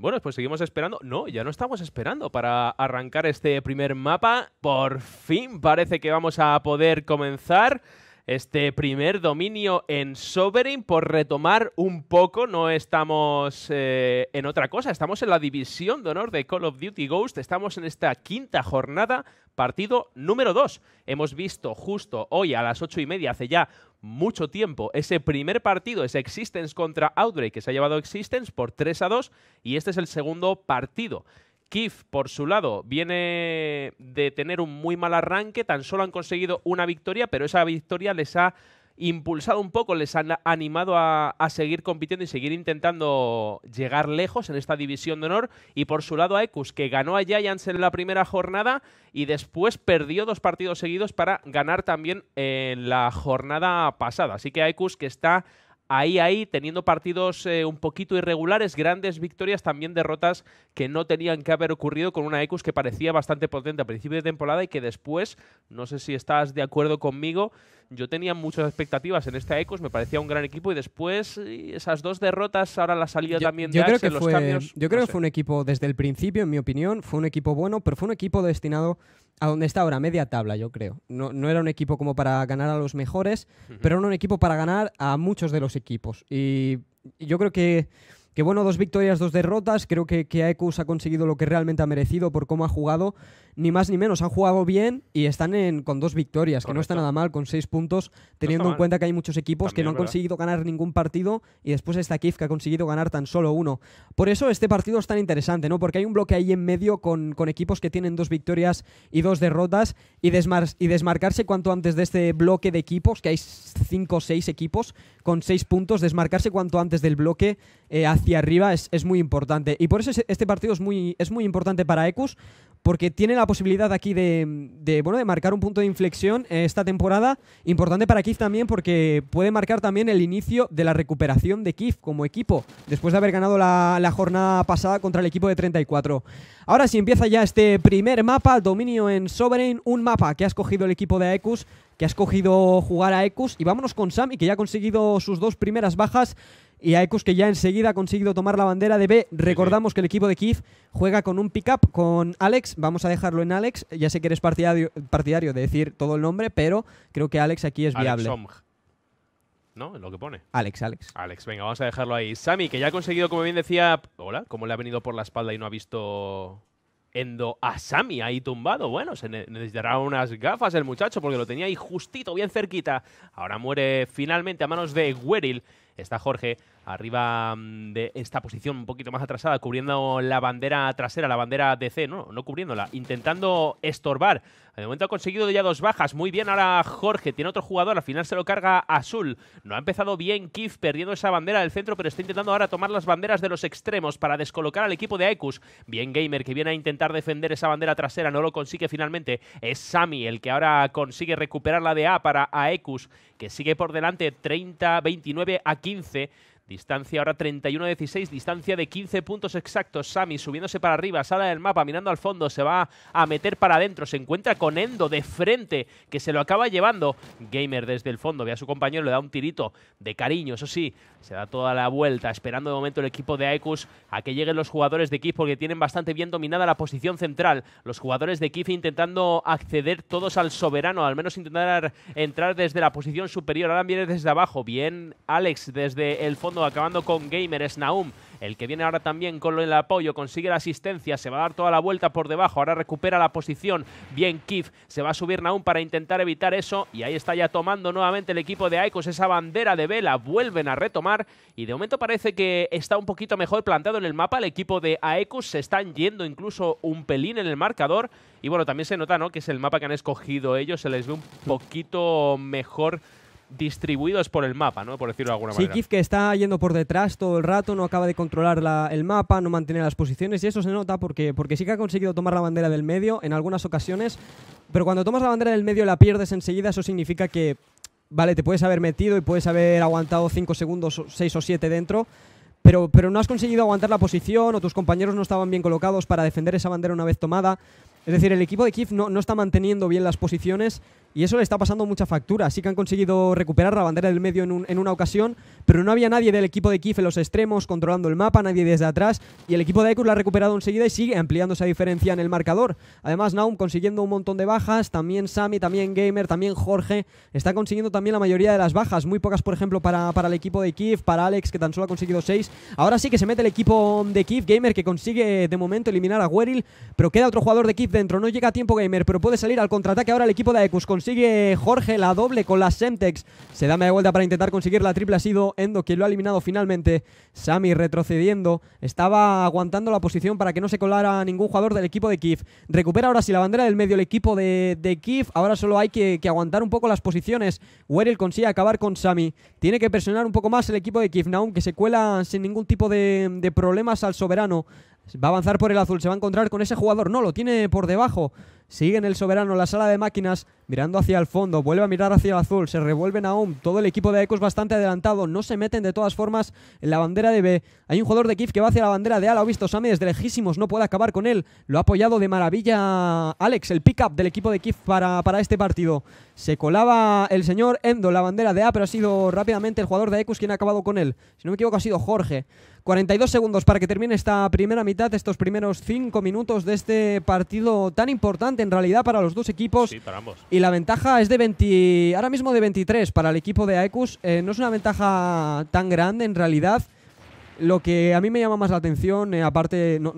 Bueno, pues seguimos esperando. No, ya no estamos esperando para arrancar este primer mapa. Por fin parece que vamos a poder comenzar este primer dominio en Sovereign por retomar un poco. No estamos eh, en otra cosa, estamos en la división de honor de Call of Duty Ghost. Estamos en esta quinta jornada, partido número 2. Hemos visto justo hoy a las ocho y media, hace ya mucho tiempo, ese primer partido, ese Existence contra Outbreak, que se ha llevado Existence por 3 a 2, y este es el segundo partido. Kiev, por su lado, viene de tener un muy mal arranque, tan solo han conseguido una victoria, pero esa victoria les ha impulsado un poco, les ha animado a, seguir compitiendo y seguir intentando llegar lejos en esta división de honor. Y por su lado, Aekus, que ganó a Giants en la primera jornada y después perdió dos partidos seguidos para ganar también en la jornada pasada. Así que Aekus, que está ahí, ahí, teniendo partidos eh, un poquito irregulares, grandes victorias, también derrotas que no tenían que haber ocurrido con una Ecus que parecía bastante potente a principio de temporada y que después, no sé si estás de acuerdo conmigo, yo tenía muchas expectativas en esta Ecos, me parecía un gran equipo y después esas dos derrotas, ahora la salida también yo de creo que los Yo creo que fue un equipo desde el principio, en mi opinión, fue un equipo bueno, pero fue un equipo destinado a donde está ahora, media tabla, yo creo. No, era un equipo como para ganar a los mejores, pero era un equipo para ganar a muchos de los equipos. Y yo creo que, que bueno, dos victorias, dos derrotas. Creo que, que Aekus ha conseguido lo que realmente ha merecido por cómo ha jugado ni más ni menos. Han jugado bien y están con dos victorias, que no está nada mal, con seis puntos, teniendo en cuenta que hay muchos equipos que no han conseguido ganar ningún partido y después está Kif que ha conseguido ganar tan solo uno. Por eso este partido es tan interesante, ¿no? Porque hay un bloque ahí en medio con, equipos que tienen dos victorias y dos derrotas y, desmarcarse cuanto antes de este bloque de equipos, que hay cinco o seis equipos con seis puntos, desmarcarse cuanto antes del bloque eh, hacia arriba es, muy importante. Y por eso este partido es muy, es muy importante para Ekus, porque tiene la posibilidad aquí de, bueno, de marcar un punto de inflexión esta temporada. Importante para Kif también porque puede marcar también el inicio de la recuperación de Kif como equipo, después de haber ganado la, jornada pasada contra el equipo de 34. Ahora sí empieza ya este primer mapa, dominio en Sovereign, un mapa que ha escogido el equipo de Aekus, que ha escogido jugar a Aekus. Y vámonos con Sam y que ya ha conseguido sus dos primeras bajas y a Ekus, que ya enseguida ha conseguido tomar la bandera de B. Recordamos que el equipo de Kif juega con un pick-up con Alex. Vamos a dejarlo en Alex. Ya sé que eres partidario, partidario de decir todo el nombre, pero creo que Alex aquí es viable. ¿No? Es lo que pone. Alex, Alex. Alex, venga, vamos a dejarlo ahí. Sami, que ya ha conseguido, como bien decía. Hola, como le ha venido por la espalda y no ha visto Endo a Sami ahí tumbado. Bueno, se necesitará unas gafas el muchacho porque lo tenía ahí justito, bien cerquita. Ahora muere finalmente a manos de Gueril está Jorge, arriba mm, de esta posición un poquito más atrasada, cubriendo la bandera trasera, la bandera DC, no, no cubriéndola, intentando estorbar. De momento ha conseguido ya dos bajas, muy bien ahora Jorge, tiene otro jugador, al final se lo carga Azul. No ha empezado bien Kif perdiendo esa bandera del centro, pero está intentando ahora tomar las banderas de los extremos para descolocar al equipo de Aekus. Bien Gamer que viene a intentar defender esa bandera trasera, no lo consigue finalmente. Es Sami el que ahora consigue recuperar la de A para Aekus, que sigue por delante 30, 29 a 15. Distancia ahora 31-16, distancia de 15 puntos exactos. Sami subiéndose para arriba, sala del mapa, mirando al fondo, se va a meter para adentro. Se encuentra con Endo de frente, que se lo acaba llevando. Gamer desde el fondo, ve a su compañero, le da un tirito de cariño, eso sí. Se da toda la vuelta, esperando de momento el equipo de Aekus a que lleguen los jugadores de Kif, porque tienen bastante bien dominada la posición central. Los jugadores de Kif intentando acceder todos al soberano, al menos intentar entrar desde la posición superior. Ahora viene desde abajo. Bien, Alex desde el fondo acabando, con Gamer, Naum. El que viene ahora también con el apoyo, consigue la asistencia, se va a dar toda la vuelta por debajo, ahora recupera la posición. Bien, Kif, se va a subir Naum para intentar evitar eso. Y ahí está ya tomando nuevamente el equipo de Aekus, esa bandera de vela. Vuelven a retomar y de momento parece que está un poquito mejor plantado en el mapa. El equipo de Aekus se están yendo incluso un pelín en el marcador. Y bueno, también se nota ¿no? que es el mapa que han escogido ellos. Se les ve un poquito mejor distribuidos por el mapa, ¿no? Por decirlo de alguna manera. Sí, Kif que está yendo por detrás todo el rato, no acaba de controlar el mapa, no mantiene las posiciones y eso se nota porque, porque sí que ha conseguido tomar la bandera del medio en algunas ocasiones, pero cuando tomas la bandera del medio y la pierdes enseguida, eso significa que, vale, te puedes haber metido y puedes haber aguantado 5 segundos, 6 o 7 dentro, pero, pero, no has conseguido aguantar la posición o tus compañeros no estaban bien colocados para defender esa bandera una vez tomada. Es decir, el equipo de Kif no, no está manteniendo bien las posiciones y eso le está pasando mucha factura. Sí que han conseguido recuperar la bandera del medio en, una ocasión, pero no había nadie del equipo de Kif en los extremos controlando el mapa, nadie desde atrás, y el equipo de Ekus la ha recuperado enseguida y sigue ampliando esa diferencia en el marcador. Además, Naum consiguiendo un montón de bajas, también Sami, también Gamer, también Jorge, está consiguiendo también la mayoría de las bajas, muy pocas, por ejemplo, para, para el equipo de Kiev, para Alex, que tan solo ha conseguido 6. Ahora sí que se mete el equipo de Kif Gamer, que consigue de momento eliminar a Weryl pero queda otro jugador de Kif dentro, no llega a tiempo Gamer, pero puede salir al contraataque ahora el equipo de Ekus con consigue Jorge la doble con la Semtex. Se da media vuelta para intentar conseguir la triple. Ha sido Endo que lo ha eliminado finalmente. Sami retrocediendo. Estaba aguantando la posición para que no se colara ningún jugador del equipo de Kif, Recupera ahora sí la bandera del medio el equipo de, de Kiev. Ahora solo hay que, aguantar un poco las posiciones. Werel consigue acabar con Sami. Tiene que presionar un poco más el equipo de Kif, Naum que se cuela sin ningún tipo de problemas al soberano. Va a avanzar por el azul, se va a encontrar con ese jugador. No, lo tiene por debajo en el soberano la sala de máquinas, mirando hacia el fondo, vuelve a mirar hacia el azul, se revuelven aún, todo el equipo de Ecos bastante adelantado, no se meten de todas formas en la bandera de B. Hay un jugador de Kif que va hacia la bandera de A, lo ha visto Sami desde lejísimos, no puede acabar con él. Lo ha apoyado de maravilla Alex, el pick-up del equipo de Kif para, para este partido. Se colaba el señor Endo la bandera de A, pero ha sido rápidamente el jugador de Ecos quien ha acabado con él. Si no me equivoco ha sido Jorge. 42 segundos para que termine esta primera mitad, estos primeros 5 minutos de este partido tan importante en realidad para los dos equipos. Y la ventaja es de 20, ahora mismo de 23 para el equipo de Aekus eh, no es una ventaja tan grande en realidad. Lo que a mí me llama más la atención, eh, aparte, no,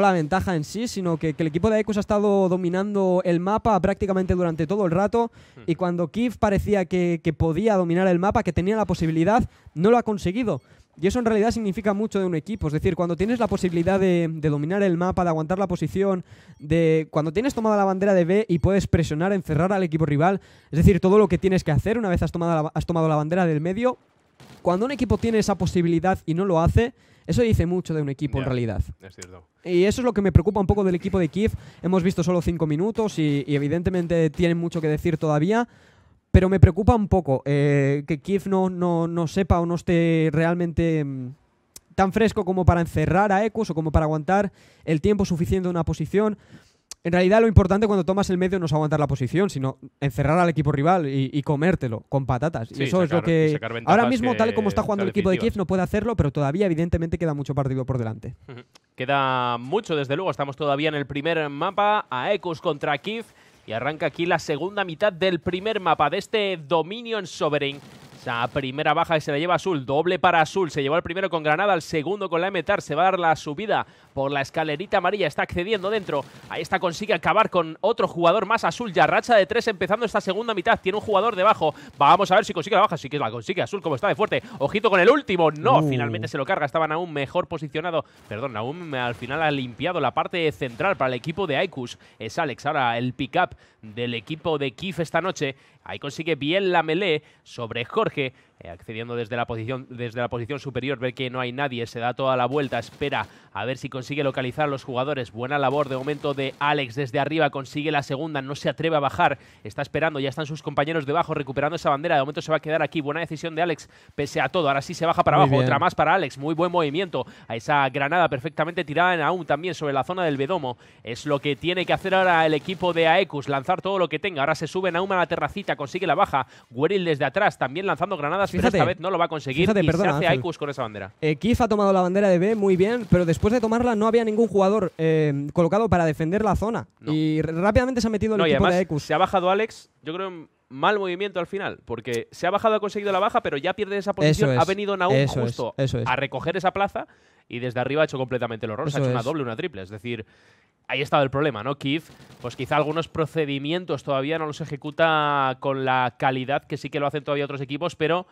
la ventaja en sí, sino que, el equipo de Aekus ha estado dominando el mapa prácticamente durante todo el rato. Hmm. Y cuando Kif parecía que, que podía dominar el mapa, que tenía la posibilidad, no lo ha conseguido. Y eso en realidad significa mucho de un equipo. Es decir, cuando tienes la posibilidad de, dominar el mapa, de aguantar la posición, de cuando tienes tomada la bandera de B y puedes presionar, encerrar al equipo rival, es decir, todo lo que tienes que hacer una vez has tomado la, bandera del medio, cuando un equipo tiene esa posibilidad y no lo hace, eso dice mucho de un equipo en realidad. Y eso es lo que me preocupa un poco del equipo de Kiev. Hemos visto solo cinco minutos y evidentemente tienen mucho que decir todavía, pero me preocupa un poco eh, que Kiev no, sepa o no esté realmente mm, tan fresco como para encerrar a Ecos o como para aguantar el tiempo suficiente en una posición. En realidad lo importante cuando tomas el medio no es aguantar la posición, sino encerrar al equipo rival y, comértelo con patatas. y eso es lo que ahora mismo, tal como está jugando el equipo de Kiev, no puede hacerlo, pero todavía evidentemente queda mucho partido por delante. Queda mucho, desde luego. Estamos todavía en el primer mapa. A Ecos contra Kiev. Y arranca aquí la segunda mitad del primer mapa de este Dominion Sovereign. Esa primera baja y se la lleva Azul, doble para Azul, se llevó el primero con Granada, el segundo con la MTAR, se va a dar la subida por la escalerita amarilla. Está accediendo dentro. Ahí está, consigue acabar con otro jugador más azul. Ya racha de tres empezando esta segunda mitad. Tiene un jugador debajo. Vamos a ver si consigue la baja. Sí que la consigue azul, como está de fuerte. Ojito con el último. No, uh. finalmente se lo carga. Estaban aún mejor posicionado. Perdón, aún al final ha limpiado la parte central para el equipo de Aikus. Es Alex ahora el pick-up del equipo de Kif esta noche. Ahí consigue bien la melee sobre Jorge eh, accediendo desde la, posición, desde la posición superior, ve que no hay nadie, se da toda la vuelta, espera a ver si consigue localizar a los jugadores. Buena labor de momento de Alex desde arriba, consigue la segunda, no se atreve a bajar, está esperando, ya están sus compañeros debajo recuperando esa bandera, de momento se va a quedar aquí, buena decisión de Alex pese a todo, ahora sí se baja para abajo, otra más para Alex, muy buen movimiento, a esa granada perfectamente tirada en aún también sobre la zona del Bedomo, es lo que tiene que hacer ahora el equipo de Aekus, lanzar todo lo que tenga, ahora se suben aún a la terracita, consigue la baja, Gueril desde atrás, también lanzando granadas fíjate, esta vez no lo va a conseguir se hace con esa bandera. Eh, Kif ha tomado la bandera de B muy bien, pero después de tomarla no había ningún jugador eh, colocado para defender la zona. Y rápidamente se ha metido el equipo de Aikus. Se ha bajado Alex, yo creo mal movimiento al final, porque se ha bajado, ha conseguido la baja, pero ya pierde esa posición. ha venido Naum justo a recoger esa plaza y desde arriba ha hecho completamente el horror. se ha hecho una doble, una triple. Es decir, ahí estaba el problema, ¿no? keith pues quizá algunos procedimientos todavía no los ejecuta con la calidad que sí que lo hacen todavía otros equipos, pero.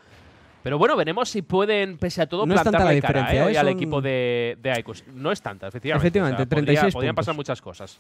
Pero bueno, veremos si pueden, pese a todo, plantar la diferencia, cara, ¿eh? al equipo de, No es tanta, efectivamente. 36 Podrían pasar muchas cosas.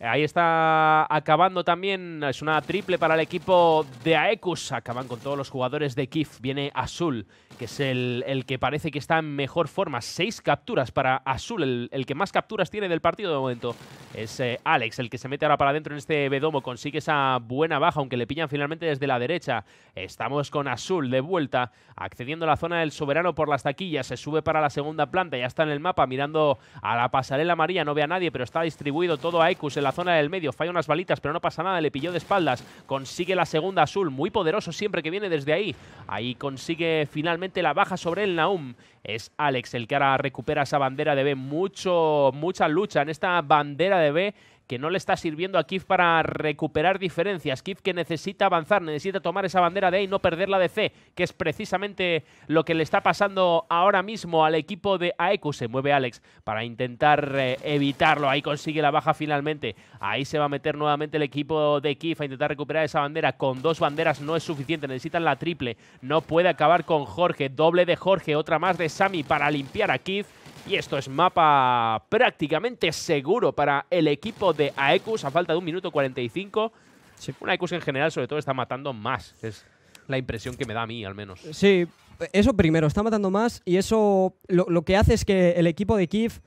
Ahí está acabando también, es una triple para el equipo de Aekus. Acaban con todos los jugadores de Kif. Viene Azul, que es el, que parece que está en mejor forma. Seis capturas para Azul, el, que más capturas tiene del partido de momento. Es eh, Alex, el que se mete ahora para adentro en este Bedomo. Consigue esa buena baja, aunque le pillan finalmente desde la derecha. Estamos con Azul de vuelta, accediendo a la zona del soberano por las taquillas. Se sube para la segunda planta, ya está en el mapa, mirando a la pasarela amarilla. No ve a nadie, pero está distribuido todo Aekus la zona del medio, falla unas balitas, pero no pasa nada, le pilló de espaldas, consigue la segunda azul, muy poderoso siempre que viene desde ahí. Ahí consigue finalmente la baja sobre el Naum. Es Alex el que ahora recupera esa bandera de B, mucho mucha lucha en esta bandera de B que no le está sirviendo a Kif para recuperar diferencias. Kif que necesita avanzar, necesita tomar esa bandera de A y no perderla de C, que es precisamente lo que le está pasando ahora mismo al equipo de Aeku. Se mueve Alex para intentar eh, evitarlo. Ahí consigue la baja finalmente. Ahí se va a meter nuevamente el equipo de Kif a intentar recuperar esa bandera. Con dos banderas no es suficiente, necesitan la triple. No puede acabar con Jorge. Doble de Jorge, otra más de Sami para limpiar a Kif y esto es mapa prácticamente seguro para el equipo de Aekus a falta de un minuto 45. Sí. Un Aekus en general, sobre todo, está matando más. Es la impresión que me da a mí, al menos. Sí, eso primero, está matando más y eso lo, que hace es que el equipo de Kif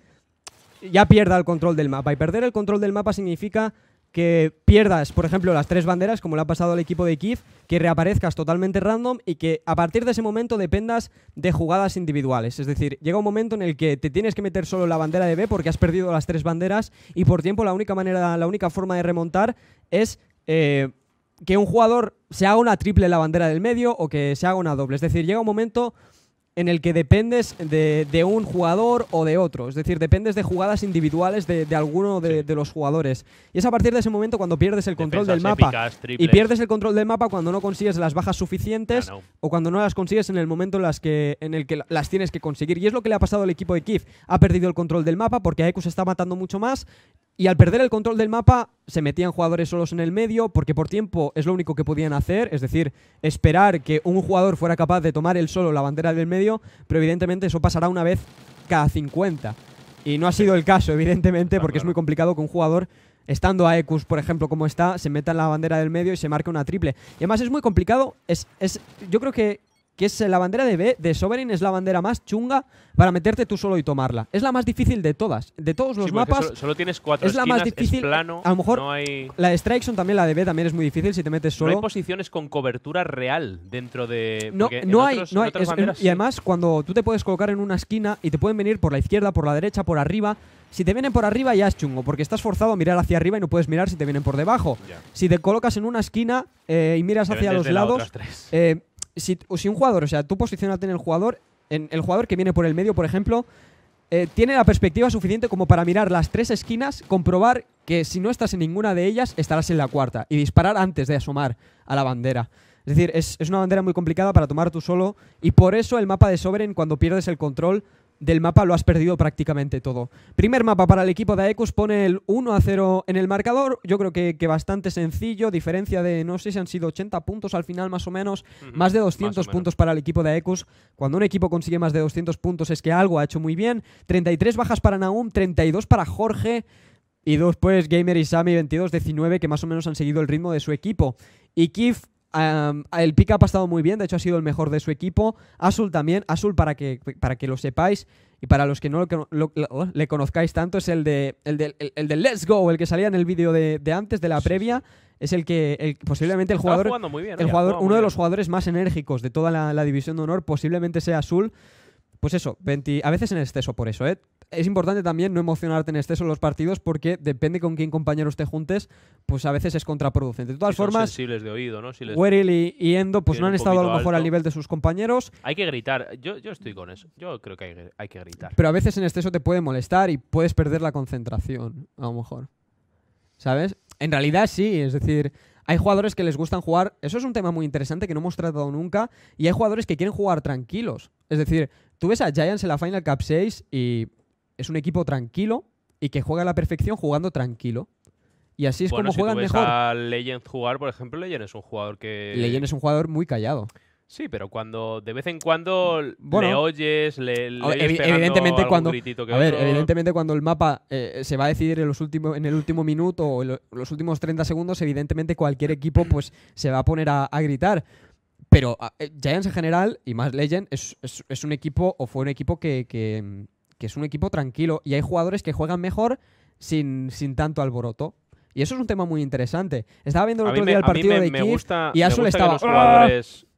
ya pierda el control del mapa. Y perder el control del mapa significa que pierdas, por ejemplo, las tres banderas, como le ha pasado al equipo de Kiev, que reaparezcas totalmente random y que a partir de ese momento dependas de jugadas individuales. Es decir, llega un momento en el que te tienes que meter solo la bandera de B porque has perdido las tres banderas y por tiempo la única manera, la única forma de remontar es eh, que un jugador se haga una triple la bandera del medio o que se haga una doble. Es decir, llega un momento en el que dependes de, un jugador o de otro. Es decir, dependes de jugadas individuales de, alguno de, los jugadores. Y es a partir de ese momento cuando pierdes el control del mapa. y pierdes el control del mapa cuando no consigues las bajas suficientes o cuando no las consigues en el momento en, que, en el que las tienes que conseguir. Y es lo que le ha pasado al equipo de Kif. Ha perdido el control del mapa porque Ekus se está matando mucho más y al perder el control del mapa, se metían jugadores solos en el medio, porque por tiempo es lo único que podían hacer, es decir, esperar que un jugador fuera capaz de tomar él solo la bandera del medio, pero evidentemente eso pasará una vez cada 50. Y no ha sido el caso, evidentemente, porque es muy complicado que un jugador estando a Ecus, por ejemplo, como está, se meta en la bandera del medio y se marque una triple. Y además es muy complicado. Es, es, yo creo que que es eh, la bandera de B, de Sovereign, es la bandera más chunga para meterte tú solo y tomarla. Es la más difícil de todas, de todos los mapas. Solo, tienes cuatro es la más difícil. a lo mejor hay... la de Strikeson también, la de B también es muy difícil si te metes solo. No hay posiciones con cobertura real dentro de. No, no hay. y además, cuando tú te puedes colocar en una esquina y te pueden venir por la izquierda, por la derecha, por arriba. Si te vienen por arriba ya es chungo, porque estás forzado a mirar hacia arriba y no puedes mirar si te vienen por debajo. Si te colocas en una esquina eh, y miras hacia los lados, eh, si, un jugador, o sea, tú posicionate en el jugador, en el jugador que viene por el medio, por ejemplo, eh, tiene la perspectiva suficiente como para mirar las tres esquinas, comprobar que si no estás en ninguna de ellas, estarás en la cuarta y disparar antes de asomar a la bandera. Es decir, es, es una bandera muy complicada para tomar tú solo y por eso el mapa de Sovereign, cuando pierdes el control, del mapa lo has perdido prácticamente todo. Primer mapa para el equipo de Ekus pone el 1 a 0 en el marcador, yo creo que, bastante sencillo, diferencia de, no sé si han sido 80 puntos al final más o menos, más de 200 puntos para el equipo de Ekus. Cuando un equipo consigue más de 200 puntos es que algo ha hecho muy bien, 33 bajas para Naum, 32 para Jorge. Y después pues, Gamer y Sami 22-19 que más o menos han seguido el ritmo de su equipo. Y Kif el pick ha pasado muy bien, de hecho ha sido el mejor de su equipo. Azul también, Azul para que, para que lo sepáis y para los que no oh, le conozcáis tanto, es el de, el de, Let's Go, el que salía en el vídeo de, antes, de la previa. Es el que, posiblemente el jugador, el uno de los jugadores más enérgicos de toda la, división de honor, posiblemente sea Azul pues eso, a veces en exceso por eso, ¿eh? Es importante también no emocionarte en exceso en los partidos porque depende con quién compañeros te juntes, pues a veces es contraproducente. De todas formas, sensibles de y, Endo pues no han estado a lo mejor al nivel de sus compañeros. Hay que gritar, yo, estoy con eso, yo creo que hay, hay que gritar. Pero a veces en exceso te puede molestar y puedes perder la concentración, a lo mejor. ¿Sabes? En realidad sí, es decir, hay jugadores que les gustan jugar, eso es un tema muy interesante que no hemos tratado nunca, y hay jugadores que quieren jugar tranquilos. Es decir, tú ves a Giants en la Final Cup 6 y es un equipo tranquilo y que juega a la perfección jugando tranquilo. Y así es como si juegan tú ves A Legend jugar, por ejemplo, Legend es un jugador que. Legend es un jugador muy callado. Sí, pero cuando de vez en cuando le oyes, le, evidentemente cuando a ver, evidentemente cuando el mapa eh, eh, se va a decidir en los en el último minuto o en los últimos 30 segundos, evidentemente cualquier equipo pues se va a poner a, gritar. Pero eh, Giants en general y más Legend es, un equipo o fue un equipo que, es un equipo tranquilo y hay jugadores que juegan mejor sin, sin tanto alboroto. Y eso es un tema muy interesante. Estaba viendo el otro día el partido de Kiev y Asul estaba ¡Ah!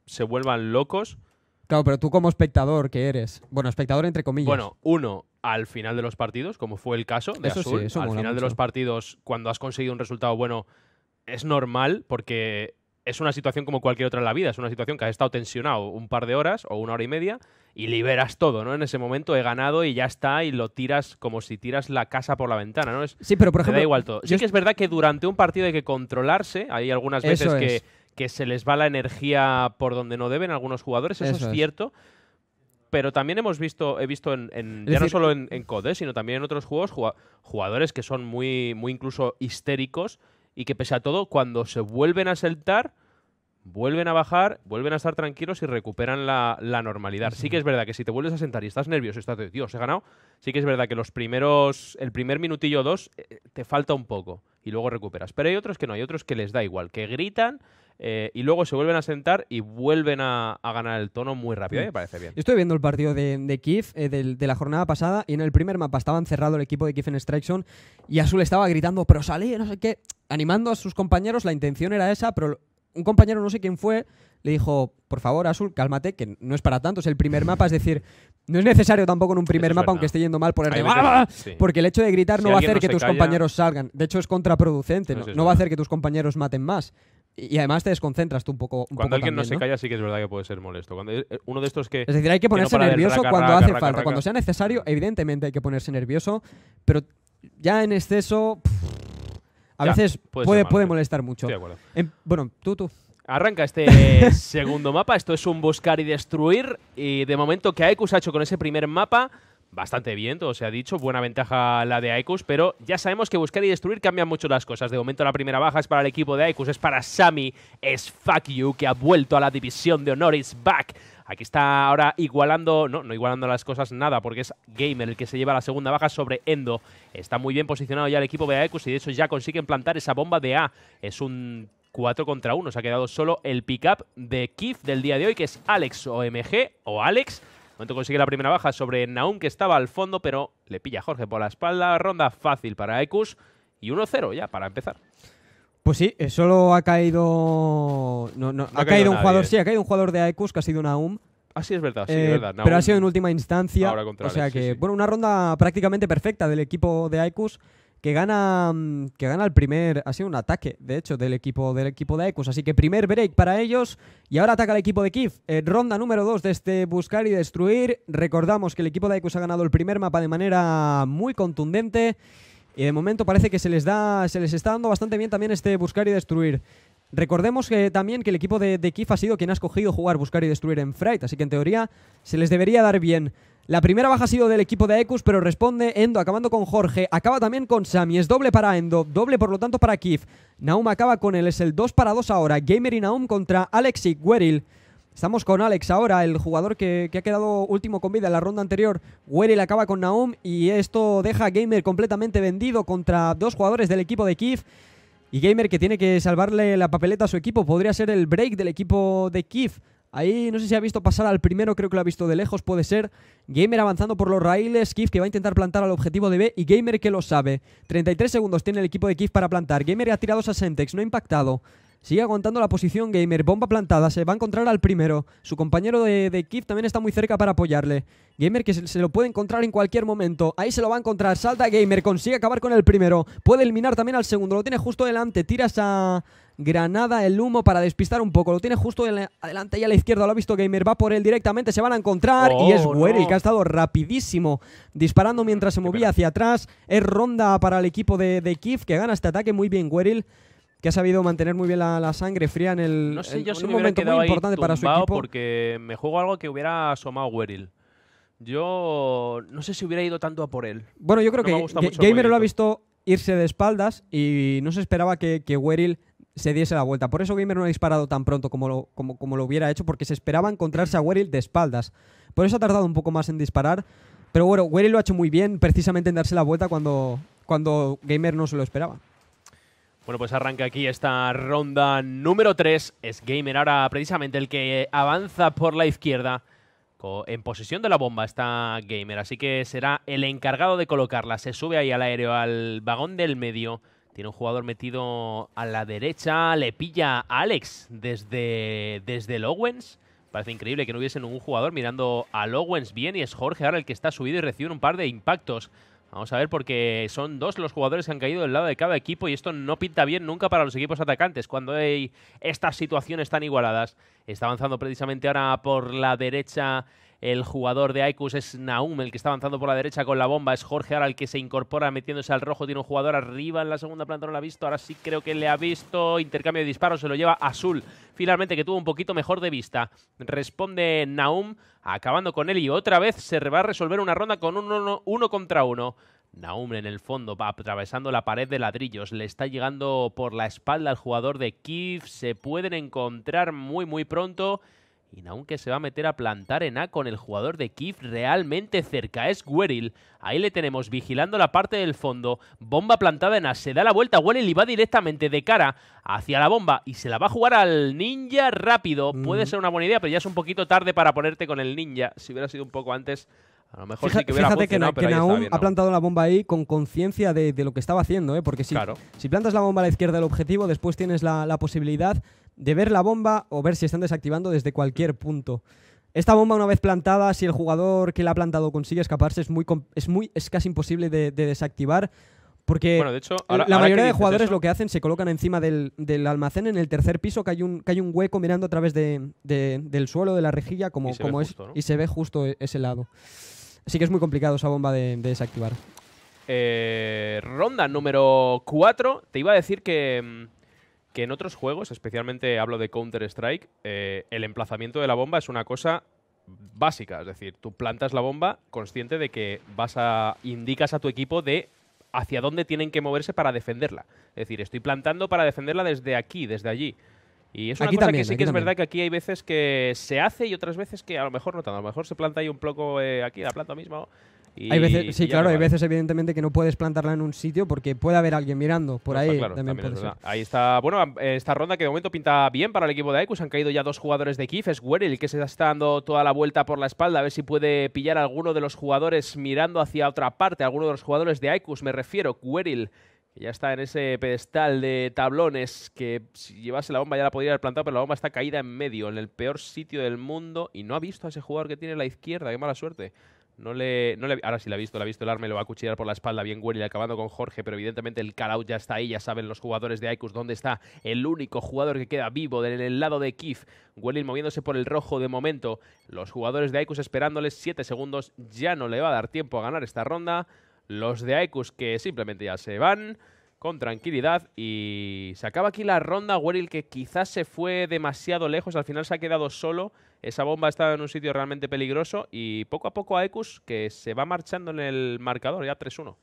se vuelvan locos. Claro, pero tú como espectador que eres, bueno, espectador entre comillas. Bueno, uno, al final de los partidos, como fue el caso de al final de los partidos, cuando has conseguido un resultado bueno, es normal porque es una situación como cualquier otra en la vida, es una situación que has estado tensionado un par de horas o una hora y media y liberas todo, ¿no? En ese momento he ganado y ya está y lo tiras como si tiras la casa por la ventana, ¿no? sí, pero por ejemplo... da igual todo. Sí que es verdad que durante un partido hay que controlarse, hay algunas veces que que se les va la energía por donde no deben algunos jugadores, eso, es, cierto pero también hemos visto, he visto en, ya no solo eh, en, CODE, sino también en otros juegos, jugadores que son muy, muy incluso histéricos y que pese a todo, cuando se vuelven a sentar, vuelven a bajar, vuelven a estar tranquilos y recuperan la, normalidad. Sí. que es verdad que si te vuelves a sentar y estás nervioso, estás de Dios, he ganado, sí que es verdad que los primeros, el primer minutillo o dos, eh, te falta un poco y luego recuperas. Pero hay otros que no, hay otros que les da igual, que gritan eh, y luego se vuelven a sentar y vuelven a, ganar el tono muy rápido. Me mm. parece bien. Yo estoy viendo el partido de, de eh, de, la jornada pasada y en el primer mapa estaba encerrado el equipo de Kif en Strikeson y Azul estaba gritando, pero salí, no sé qué, animando a sus compañeros. La intención era esa, pero un compañero, no sé quién fue, le dijo, por favor, Azul, cálmate, que no es para tanto, es el primer mapa, es decir, no es necesario tampoco en un primer mapa, aunque esté yendo mal, ponerle el porque el hecho de gritar no va a hacer que tus compañeros salgan, de hecho es contraproducente, no, va a hacer que tus compañeros maten más. Y, además te desconcentras tú un poco. cuando alguien no se calla, sí que es verdad que puede ser molesto. Cuando eh, eh, uno de estos que. Es decir, hay que ponerse nervioso cuando hace falta. Cuando sea necesario, evidentemente hay que ponerse nervioso, pero ya en exceso a veces puede, molestar mucho. de acuerdo. Em, bueno, tú, tú. Arranca este segundo mapa. Esto es un buscar y destruir. Y de momento que Aekus ha hecho con ese primer mapa, bastante bien, todo se ha dicho. Buena ventaja la de Aekus, pero ya sabemos que buscar y destruir cambian mucho las cosas. De momento la primera baja es para el equipo de Aekus, es para Sami, es Fuck You, que ha vuelto a la división de honor, back. Aquí está ahora igualando, no, no igualando las cosas nada, porque es Gamer el que se lleva la segunda baja sobre Endo. Está muy bien posicionado ya el equipo de Aekus y de hecho ya consiguen plantar esa bomba de A. Es un 4 contra 1. Se ha quedado solo el pick-up de Kif del día de hoy, que es Alex OMG o Alex. Momento consigue la primera baja sobre naun que estaba al fondo, pero le pilla Jorge por la espalda. Ronda fácil para Aekus y 1-0 ya para empezar. Pues sí, eh, solo ha caído. ha, caído, un jugador, sí, ha caído un jugador de ICUS que ha sido una Ah, sí, es verdad, sí, es eh, verdad. Pero ha sido en última instancia. Ahora contra o sea que, bueno, una ronda prácticamente perfecta del equipo de Icus que gana, mm, que gana el primer. Ha sido un ataque, de hecho, del equipo, del equipo de Aikus, Así que primer break para ellos. Y ahora ataca el equipo de Kif. Eh, ronda número 2 de este buscar y destruir. Recordamos que el equipo de Aikus ha ganado el primer mapa de manera muy contundente. Y de momento parece que se les, da, se les está dando bastante bien también este buscar y destruir. Recordemos que, también que el equipo de, de Kif ha sido quien ha escogido jugar buscar y destruir en Fright, así que en teoría se les debería dar bien. La primera baja ha sido del equipo de Ekus, pero responde Endo acabando con Jorge, acaba también con Sami, es doble para Endo, doble por lo tanto para Kif. Naum acaba con él, es el 2 para 2 ahora, Gamer y Naum contra Alexis y Estamos con Alex ahora, el jugador que, ha quedado último con vida en la ronda anterior. Weryl acaba con Naum y esto deja a Gamer completamente vendido contra dos jugadores del equipo de Kif. Y Gamer que tiene que salvarle la papeleta a su equipo. Podría ser el break del equipo de Kif. Ahí no sé si ha visto pasar al primero, creo que lo ha visto de lejos, puede ser. Gamer avanzando por los raíles, Kif que va a intentar plantar al objetivo de B y Gamer que lo sabe. 33 segundos tiene el equipo de Kif para plantar. Gamer ha tirado a Sentex, no ha impactado. Sigue aguantando la posición Gamer. Bomba plantada. Se va a encontrar al primero. Su compañero de, de Kif también está muy cerca para apoyarle. Gamer que se, lo puede encontrar en cualquier momento. Ahí se lo va a encontrar. Salta Gamer. Consigue acabar con el primero. Puede eliminar también al segundo. Lo tiene justo delante. Tira esa granada, el humo para despistar un poco. Lo tiene justo adelante y a la izquierda. Lo ha visto Gamer. Va por él directamente. Se van a encontrar. y es oh, Weril que ha estado rapidísimo disparando mientras se movía hacia atrás. Es ronda para el equipo de, de Kif que gana este ataque. Muy bien Gueril que ha sabido mantener muy bien la, sangre fría en el no en, un momento muy importante para su equipo. Porque me juego algo que hubiera asomado Weril. Yo no sé si hubiera ido tanto a por él. Bueno, yo creo que Gamer lo ha visto irse de espaldas y no se esperaba que, que se diese la vuelta. Por eso Gamer no ha disparado tan pronto como lo, como, como lo hubiera hecho, porque se esperaba encontrarse a Weril de espaldas. Por eso ha tardado un poco más en disparar. Pero bueno, Weril lo ha hecho muy bien precisamente en darse la vuelta cuando, cuando Gamer no se lo esperaba. Bueno, pues arranca aquí esta ronda número 3. Es Gamer ahora precisamente el que avanza por la izquierda. En posesión de la bomba está Gamer, así que será el encargado de colocarla. Se sube ahí al aéreo, al vagón del medio. Tiene un jugador metido a la derecha. Le pilla Alex desde, desde Parece increíble que no hubiese ningún jugador mirando a Lowens bien. Y es Jorge ahora el que está subido y recibe un par de impactos. Vamos a ver, porque son dos los jugadores que han caído del lado de cada equipo y esto no pinta bien nunca para los equipos atacantes cuando hay estas situaciones tan igualadas. Está avanzando precisamente ahora por la derecha el jugador de Aikus es Naum, el que está avanzando por la derecha con la bomba. Es Jorge ahora el que se incorpora metiéndose al rojo. Tiene un jugador arriba en la segunda planta, no lo ha visto. Ahora sí creo que le ha visto. Intercambio de disparos, se lo lleva Azul. Finalmente, que tuvo un poquito mejor de vista. Responde Naum, acabando con él. Y otra vez se va a resolver una ronda con uno, uno contra uno. Naum en el fondo va atravesando la pared de ladrillos, le está llegando por la espalda al jugador de Kiev, se pueden encontrar muy muy pronto y que se va a meter a plantar en A con el jugador de Kif realmente cerca. Es Gueril. Ahí le tenemos vigilando la parte del fondo. Bomba plantada en A. Se da la vuelta. Gueril y va directamente de cara hacia la bomba. Y se la va a jugar al ninja rápido. Puede mm. ser una buena idea, pero ya es un poquito tarde para ponerte con el ninja. Si hubiera sido un poco antes. A lo mejor sí que hubiera Fíjate que, no, ha plantado la bomba ahí con conciencia de, lo que estaba haciendo, ¿eh? porque si, si plantas la bomba a la izquierda del objetivo, después tienes la, la posibilidad de ver la bomba o ver si están desactivando desde cualquier punto. Esta bomba una vez plantada, si el jugador que la ha plantado consigue escaparse, es muy, es muy es casi imposible de, desactivar. Porque la mayoría de jugadores lo que hacen se colocan encima del, almacén en el tercer piso, que hay un, que hay un hueco mirando a través del suelo, de la rejilla, como, como es, y se ve justo e-, ese lado. Así que es muy complicado esa bomba de, desactivar. Eh, ronda número 4. Te iba a decir que mm, que en otros juegos, especialmente hablo de Counter-Strike, eh, el emplazamiento de la bomba es una cosa básica. Es decir, tú plantas la bomba consciente de que vas a. indicas a tu equipo de hacia dónde tienen que moverse para defenderla. Es decir, estoy plantando para defenderla desde aquí, desde allí. Y es una cosa que sí que es verdad que aquí hay veces que se hace y otras veces que a lo mejor no tanto. A lo mejor se planta ahí un poco eh, aquí, la planta misma sí, claro, hay veces evidentemente que no puedes plantarla en un sitio porque puede haber alguien mirando por pues ahí. también puede Ahí está, bueno, esta ronda que de momento pinta bien para el equipo de Aikus. Han caído ya dos jugadores de Kif, es que se está dando toda la vuelta por la espalda a ver si puede pillar a alguno de los jugadores mirando hacia otra parte, alguno de los jugadores de Aikus, me refiero, que ya está en ese pedestal de tablones que si llevase la bomba ya la podría haber plantado, pero la bomba está caída en medio, en el peor sitio del mundo, y no ha visto a ese jugador que tiene la izquierda, qué mala suerte. No le, le, ahora sí la ha visto, la ha visto el arma, lo va a cuchillar por la espalda bien Welly, acabando con Jorge, pero evidentemente el call ya está ahí, ya saben los jugadores de Aikus dónde está el único jugador que queda vivo en el lado de Kif. Welly moviéndose por el rojo de momento, los jugadores de Aikus esperándoles 7 segundos, ya no le va a dar tiempo a ganar esta ronda. Los de Aikus que simplemente ya se van con tranquilidad. Y se acaba aquí la ronda. Weril que quizás se fue demasiado lejos. Al final se ha quedado solo. Esa bomba ha estado en un sitio realmente peligroso. Y poco a poco Aekus que se va marchando en el marcador. Ya 3-1.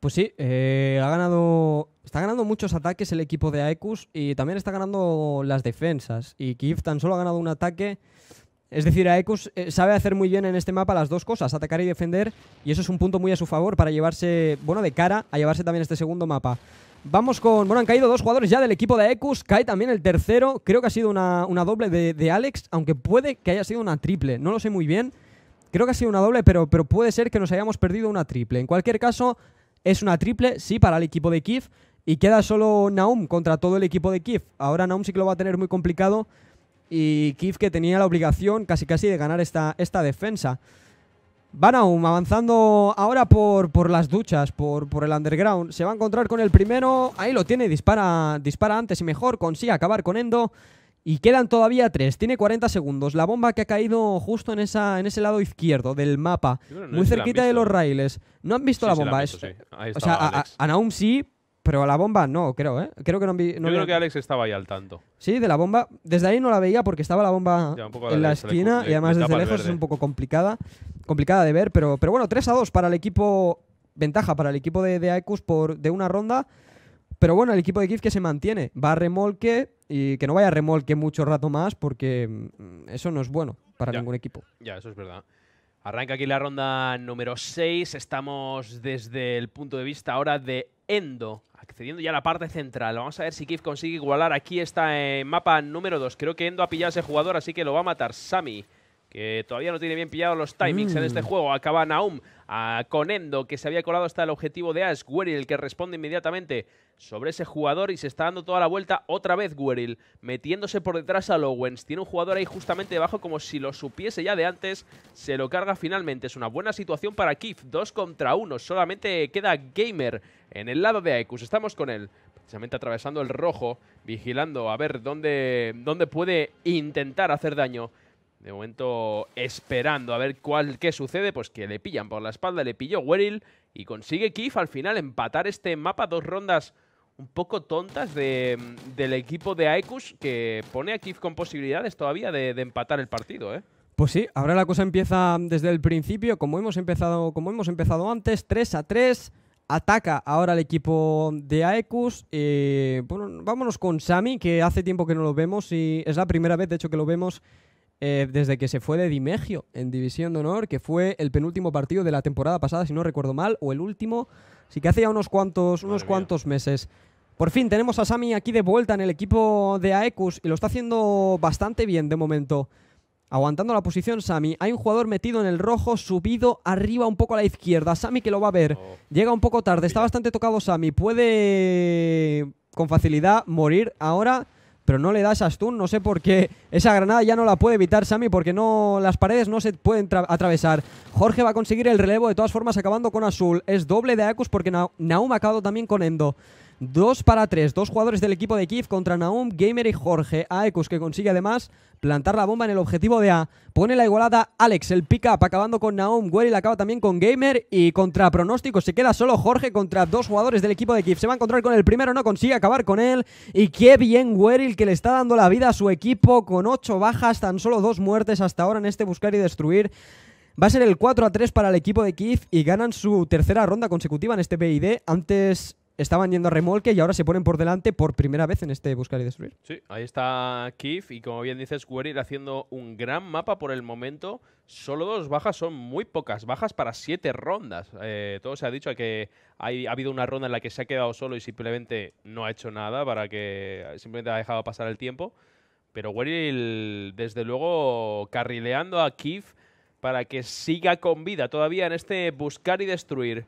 Pues sí, eh, ha ganado. Está ganando muchos ataques el equipo de Aekus y también está ganando las defensas. Y Kif tan solo ha ganado un ataque es decir, Aekus eh, sabe hacer muy bien en este mapa las dos cosas, atacar y defender, y eso es un punto muy a su favor para llevarse, bueno, de cara a llevarse también este segundo mapa. Vamos con... Bueno, han caído dos jugadores ya del equipo de Aekus. Cae también el tercero. Creo que ha sido una, doble de, Alex, aunque puede que haya sido una triple. No lo sé muy bien. Creo que ha sido una doble, pero, pero puede ser que nos hayamos perdido una triple. En cualquier caso, es una triple, sí, para el equipo de Kif Y queda solo Naum contra todo el equipo de Kif. Ahora Naum sí que lo va a tener muy complicado y Kiv que tenía la obligación casi casi de ganar esta, esta defensa. aún avanzando ahora por, por las duchas, por, el underground. Se va a encontrar con el primero. Ahí lo tiene, dispara, dispara antes y mejor. Consigue acabar con Endo. Y quedan todavía tres. Tiene 40 segundos. La bomba que ha caído justo en, esa, en ese lado izquierdo del mapa. muy cerquita de los raíles. No han visto la bomba. o sea, a Naum sí, pero a la bomba no, creo, ¿eh? Creo que creo que Alex estaba ahí al tanto. Sí, de la bomba. Desde ahí no la veía porque estaba la bomba en la esquina y además desde lejos es un poco complicada, complicada de ver, pero, pero bueno, 3 a 2 para el equipo, ventaja para el equipo de, de Aekus por de una ronda. Pero bueno, el equipo de Kif que se mantiene, va a remolque y que no vaya a remolque mucho rato más porque mm, eso no es bueno para ningún equipo. Ya, eso es verdad. Arranca aquí la ronda número 6. Estamos desde el punto de vista ahora de Endo, accediendo ya a la parte central. Vamos a ver si Kif consigue igualar. Aquí está en mapa número 2. Creo que Endo ha pillado a ese jugador, así que lo va a matar Sami que todavía no tiene bien pillado los timings en este mm. juego. Acaba Naum a, ah, con que se había colado hasta el objetivo de Ash. el que responde inmediatamente sobre ese jugador y se está dando toda la vuelta otra vez Gueril, metiéndose por detrás a Lowens. Tiene un jugador ahí justamente debajo como si lo supiese ya de antes. Se lo carga finalmente. Es una buena situación para Kif. Dos contra uno. Solamente queda Gamer en el lado de Aekus. Estamos con él. Precisamente atravesando el rojo, vigilando a ver dónde, dónde puede intentar hacer daño de momento esperando a ver cuál, qué sucede, pues que le pillan por la espalda, le pilló Weryl y consigue Kif al final empatar este mapa, dos rondas un poco tontas del equipo de Aekus que pone a Kif con posibilidades todavía de, empatar el partido, ¿eh? Pues sí, ahora la cosa empieza desde el principio, como hemos empezado, como hemos empezado antes, 3 a 3. Ataca ahora el equipo de Aekus. Eh, bueno, vámonos con Sami, que hace tiempo que no lo vemos y es la primera vez, de hecho, que lo vemos eh, desde que se fue de Dimegio en División de Honor, que fue el penúltimo partido de la temporada pasada, si no recuerdo mal, o el último. sí que hace ya unos cuantos, unos cuantos meses. Por fin tenemos a Sami aquí de vuelta en el equipo de Aekus y lo está haciendo bastante bien de momento. Aguantando la posición Sami. Hay un jugador metido en el rojo, subido arriba un poco a la izquierda. Sami que lo va a ver. Oh, llega un poco tarde, está bastante tocado Sami. Puede con facilidad morir ahora pero no le da esa stun, no sé por qué. Esa granada ya no la puede evitar Sami porque no las paredes no se pueden atravesar. Jorge va a conseguir el relevo de todas formas acabando con Azul. Es doble de Acus porque Naum ha acabado también con Endo. 2 para 3, dos jugadores del equipo de Kiev contra Naum, Gamer y Jorge. Aekus que consigue además plantar la bomba en el objetivo de A. Pone la igualada Alex, el pick-up, acabando con Naum. Guerril acaba también con Gamer y contra pronóstico se queda solo Jorge contra dos jugadores del equipo de Kif Se va a encontrar con el primero, no consigue acabar con él. Y qué bien Guerril que le está dando la vida a su equipo con ocho bajas, tan solo dos muertes hasta ahora en este buscar y destruir. Va a ser el 4 a 3 para el equipo de Kiev y ganan su tercera ronda consecutiva en este PID. Antes estaban yendo a remolque y ahora se ponen por delante por primera vez en este buscar y destruir. Sí, ahí está Keith y como bien dices, Weryl haciendo un gran mapa por el momento. Solo dos bajas son muy pocas, bajas para siete rondas. Eh, todo se ha dicho que hay, ha habido una ronda en la que se ha quedado solo y simplemente no ha hecho nada para que simplemente ha dejado pasar el tiempo. Pero Guerril, desde luego, carrileando a Keith para que siga con vida todavía en este buscar y destruir.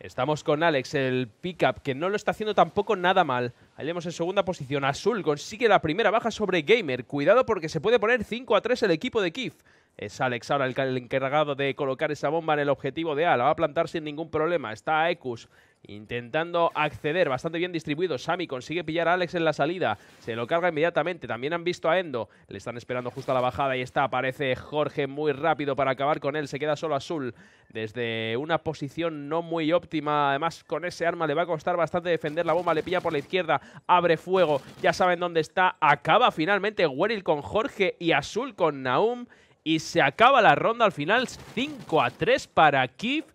Estamos con Alex, el pick-up, que no lo está haciendo tampoco nada mal. Hallemos en segunda posición. Azul consigue la primera baja sobre Gamer. Cuidado porque se puede poner 5 a 3 el equipo de Kif. Es Alex ahora el encargado de colocar esa bomba en el objetivo de A. La va a plantar sin ningún problema. Está Ekus intentando acceder, bastante bien distribuido. Sami consigue pillar a Alex en la salida, se lo carga inmediatamente. También han visto a Endo, le están esperando justo a la bajada y está. Aparece Jorge muy rápido para acabar con él, se queda solo Azul desde una posición no muy óptima. Además, con ese arma le va a costar bastante defender la bomba, le pilla por la izquierda, abre fuego, ya saben dónde está. Acaba finalmente Weril con Jorge y Azul con Naum. Y se acaba la ronda al final 5 a 3 para Kif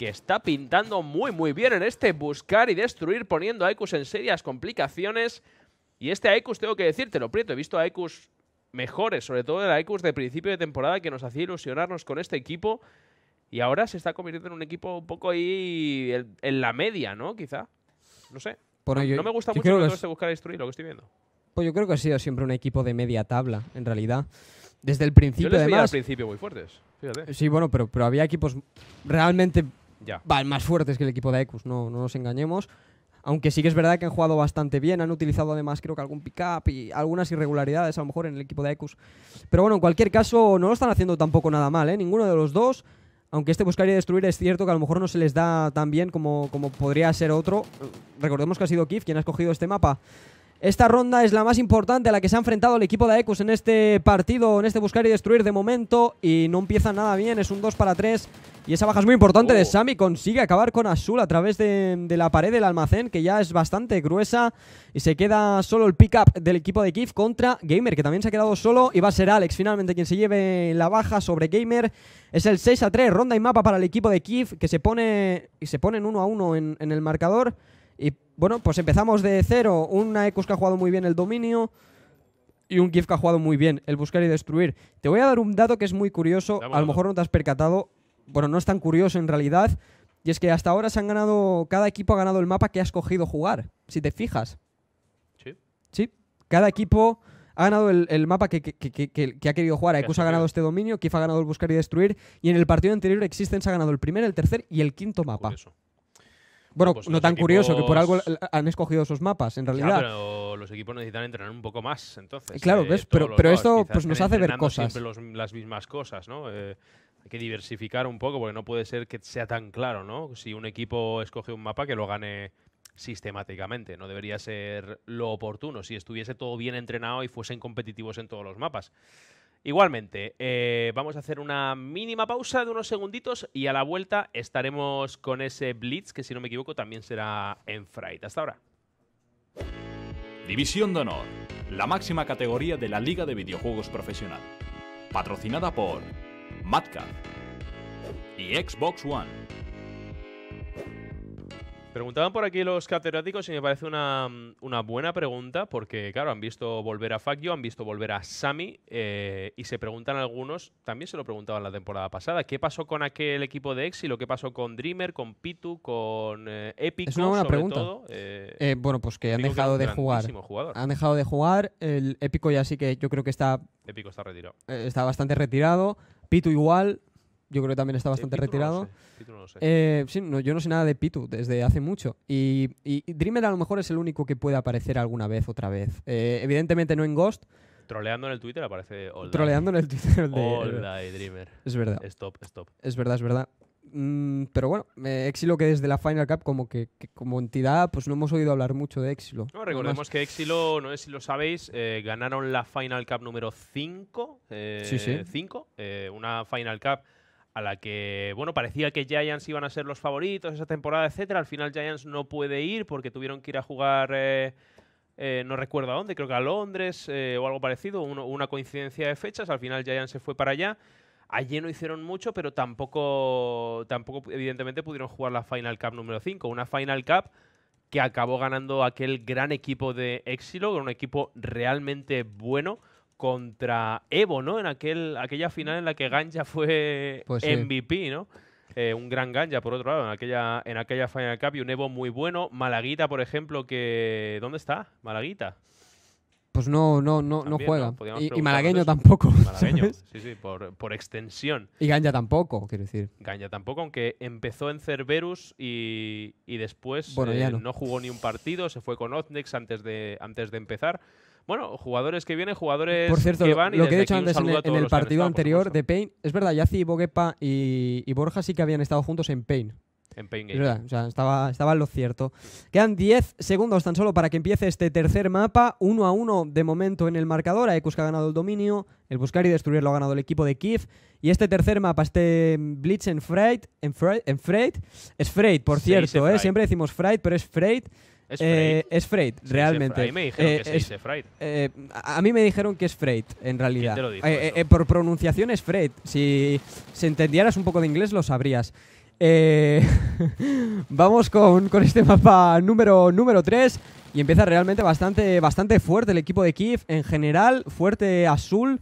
que está pintando muy muy bien en este buscar y destruir, poniendo a Ekus en serias complicaciones. Y este Ekus, tengo que decirte, lo Prieto, he visto a Ekus mejores, sobre todo el Ekus de principio de temporada que nos hacía ilusionarnos con este equipo. Y ahora se está convirtiendo en un equipo un poco ahí en, la media, ¿no? Quizá. No sé. no, me gusta mucho el este buscar y destruir, lo que estoy viendo. Pues yo creo que ha sido siempre un equipo de media tabla, en realidad. Desde el principio, yo además. al principio muy fuertes. Sí, bueno, pero, pero había equipos realmente ya. van más fuertes que el equipo de Ecus, no, no nos engañemos. Aunque sí que es verdad que han jugado bastante bien, han utilizado además creo que algún pick-up y algunas irregularidades a lo mejor en el equipo de Ecus. Pero bueno, en cualquier caso no lo están haciendo tampoco nada mal, ¿eh? ninguno de los dos. Aunque este buscar y destruir es cierto que a lo mejor no se les da tan bien como, como podría ser otro. Recordemos que ha sido Kif quien ha escogido este mapa. Esta ronda es la más importante a la que se ha enfrentado el equipo de Ecus en este partido, en este buscar y destruir de momento, y no empieza nada bien, es un 2 para 3 y esa baja es muy importante de oh. Sami. Consigue acabar con Azul a través de, la pared del almacén, que ya es bastante gruesa. Y se queda solo el pick-up del equipo de Kif contra Gamer, que también se ha quedado solo. Y va a ser Alex finalmente quien se lleve la baja sobre Gamer. Es el 6 a 3, ronda y mapa para el equipo de Kif, que se pone, y se ponen 1 a 1 en, el marcador. Y bueno, pues empezamos de cero. Una Ekus que ha jugado muy bien el dominio y un Kif que ha jugado muy bien, el buscar y destruir. Te voy a dar un dato que es muy curioso, a lo mejor no te has percatado bueno, no es tan curioso en realidad. Y es que hasta ahora se han ganado, cada equipo ha ganado el mapa que ha escogido jugar, si te fijas. Sí. Sí, cada equipo ha ganado el, mapa que, ha querido jugar. Aekus ha ganado este dominio, Kif ha ganado el buscar y destruir, y en el partido anterior se ha ganado el primer, el tercer y el quinto mapa. Bueno, pues no tan curioso, que por algo han escogido esos mapas, en realidad. Claro, pero los equipos necesitan entrenar un poco más, entonces. Claro, eh, pero, esto pues nos hace ver cosas. Siempre las mismas cosas, ¿no? Eh, hay que diversificar un poco porque no puede ser que sea tan claro, ¿no? Si un equipo escoge un mapa que lo gane sistemáticamente, no debería ser lo oportuno si estuviese todo bien entrenado y fuesen competitivos en todos los mapas. Igualmente, eh, vamos a hacer una mínima pausa de unos segunditos y a la vuelta estaremos con ese Blitz, que si no me equivoco también será en Fright. Hasta ahora. División de Honor, la máxima categoría de la Liga de Videojuegos Profesional. Patrocinada por Madcap y Xbox One. Preguntaban por aquí los catedráticos y me parece una, buena pregunta porque, claro, han visto volver a Fagio, han visto volver a Sami eh, y se preguntan algunos, también se lo preguntaban la temporada pasada, ¿qué pasó con aquel equipo de y lo qué pasó con Dreamer, con Pitu, con eh, Epic? Es una buena pregunta. Eh, bueno, pues que han dejado de jugar. Han dejado de jugar, el Épico ya sí que yo creo que está... Épico está retirado. está bastante retirado. Pitu igual, yo creo que también está bastante retirado. No sí, yo no sé nada de Pitu desde hace mucho. Y, Dreamer a lo mejor es el único que puede aparecer alguna vez, otra vez. Eh, evidentemente no en Ghost. Troleando en el Twitter aparece Old Troleando en el Twitter Dreamer. Es verdad. Stop, stop. Es verdad, es verdad. Mm, pero bueno, eh, Exilo que desde la Final Cup como que, como entidad pues no hemos oído hablar mucho de Exilo. recordemos que Exilo, no sé si lo sabéis, eh, ganaron la Final Cup número 5. Eh, una Final Cup a la que, bueno, parecía que Giants iban a ser los favoritos esa temporada, etcétera. Al final Giants no puede ir porque tuvieron que ir a jugar... no recuerdo a dónde, creo que a Londres o algo parecido, una coincidencia de fechas, al final Giants se fue para allá Allí no hicieron mucho, pero tampoco, tampoco evidentemente pudieron jugar la Final Cup número 5. Una Final Cup que acabó ganando aquel gran equipo de Exilo, un equipo realmente bueno contra Evo, ¿no? En aquel, aquella final en la que Ganja fue pues MVP, ¿no? Eh, un gran Ganja, por otro lado, en aquella, en aquella Final Cup y un Evo muy bueno. Malaguita, por ejemplo, que... ¿Dónde está? Malaguita pues no, no, no, no juega. Y, Malagueño tampoco. Malagueño, sí, sí, por, extensión. Y Ganja tampoco, quiero decir. Ganja tampoco, aunque empezó en Cerberus y, después eh, no. jugó ni un partido, se fue con Oznex antes de, antes de empezar. Bueno, jugadores que vienen, jugadores por cierto, que van. Lo, y lo que he dicho antes en el, partido anterior de Pain, es verdad, Yaci, Boguepa y, y Borja sí que habían estado juntos en Pain. En estaba, estaba lo cierto. Quedan 10 segundos tan solo para que empiece este tercer mapa. 1 a 1 de momento en el marcador. que ha ganado el dominio. El buscar y destruir lo ha ganado el equipo de Kiev. Y este tercer mapa, este Blitz en Freight. En en es Freight, por cierto. ¿eh? siempre decimos Freight, pero es Freight. Es eh, Freight. realmente. A mí me dijeron que es, Freight. en realidad. Eh, por pronunciación es Freight. Si se entendieras un poco de inglés, lo sabrías. Eh, vamos con, este mapa número, número 3 y empieza realmente bastante, bastante fuerte el equipo de Kiev. En general, fuerte azul.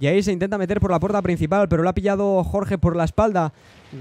Y ahí se intenta meter por la puerta principal, pero lo ha pillado Jorge por la espalda.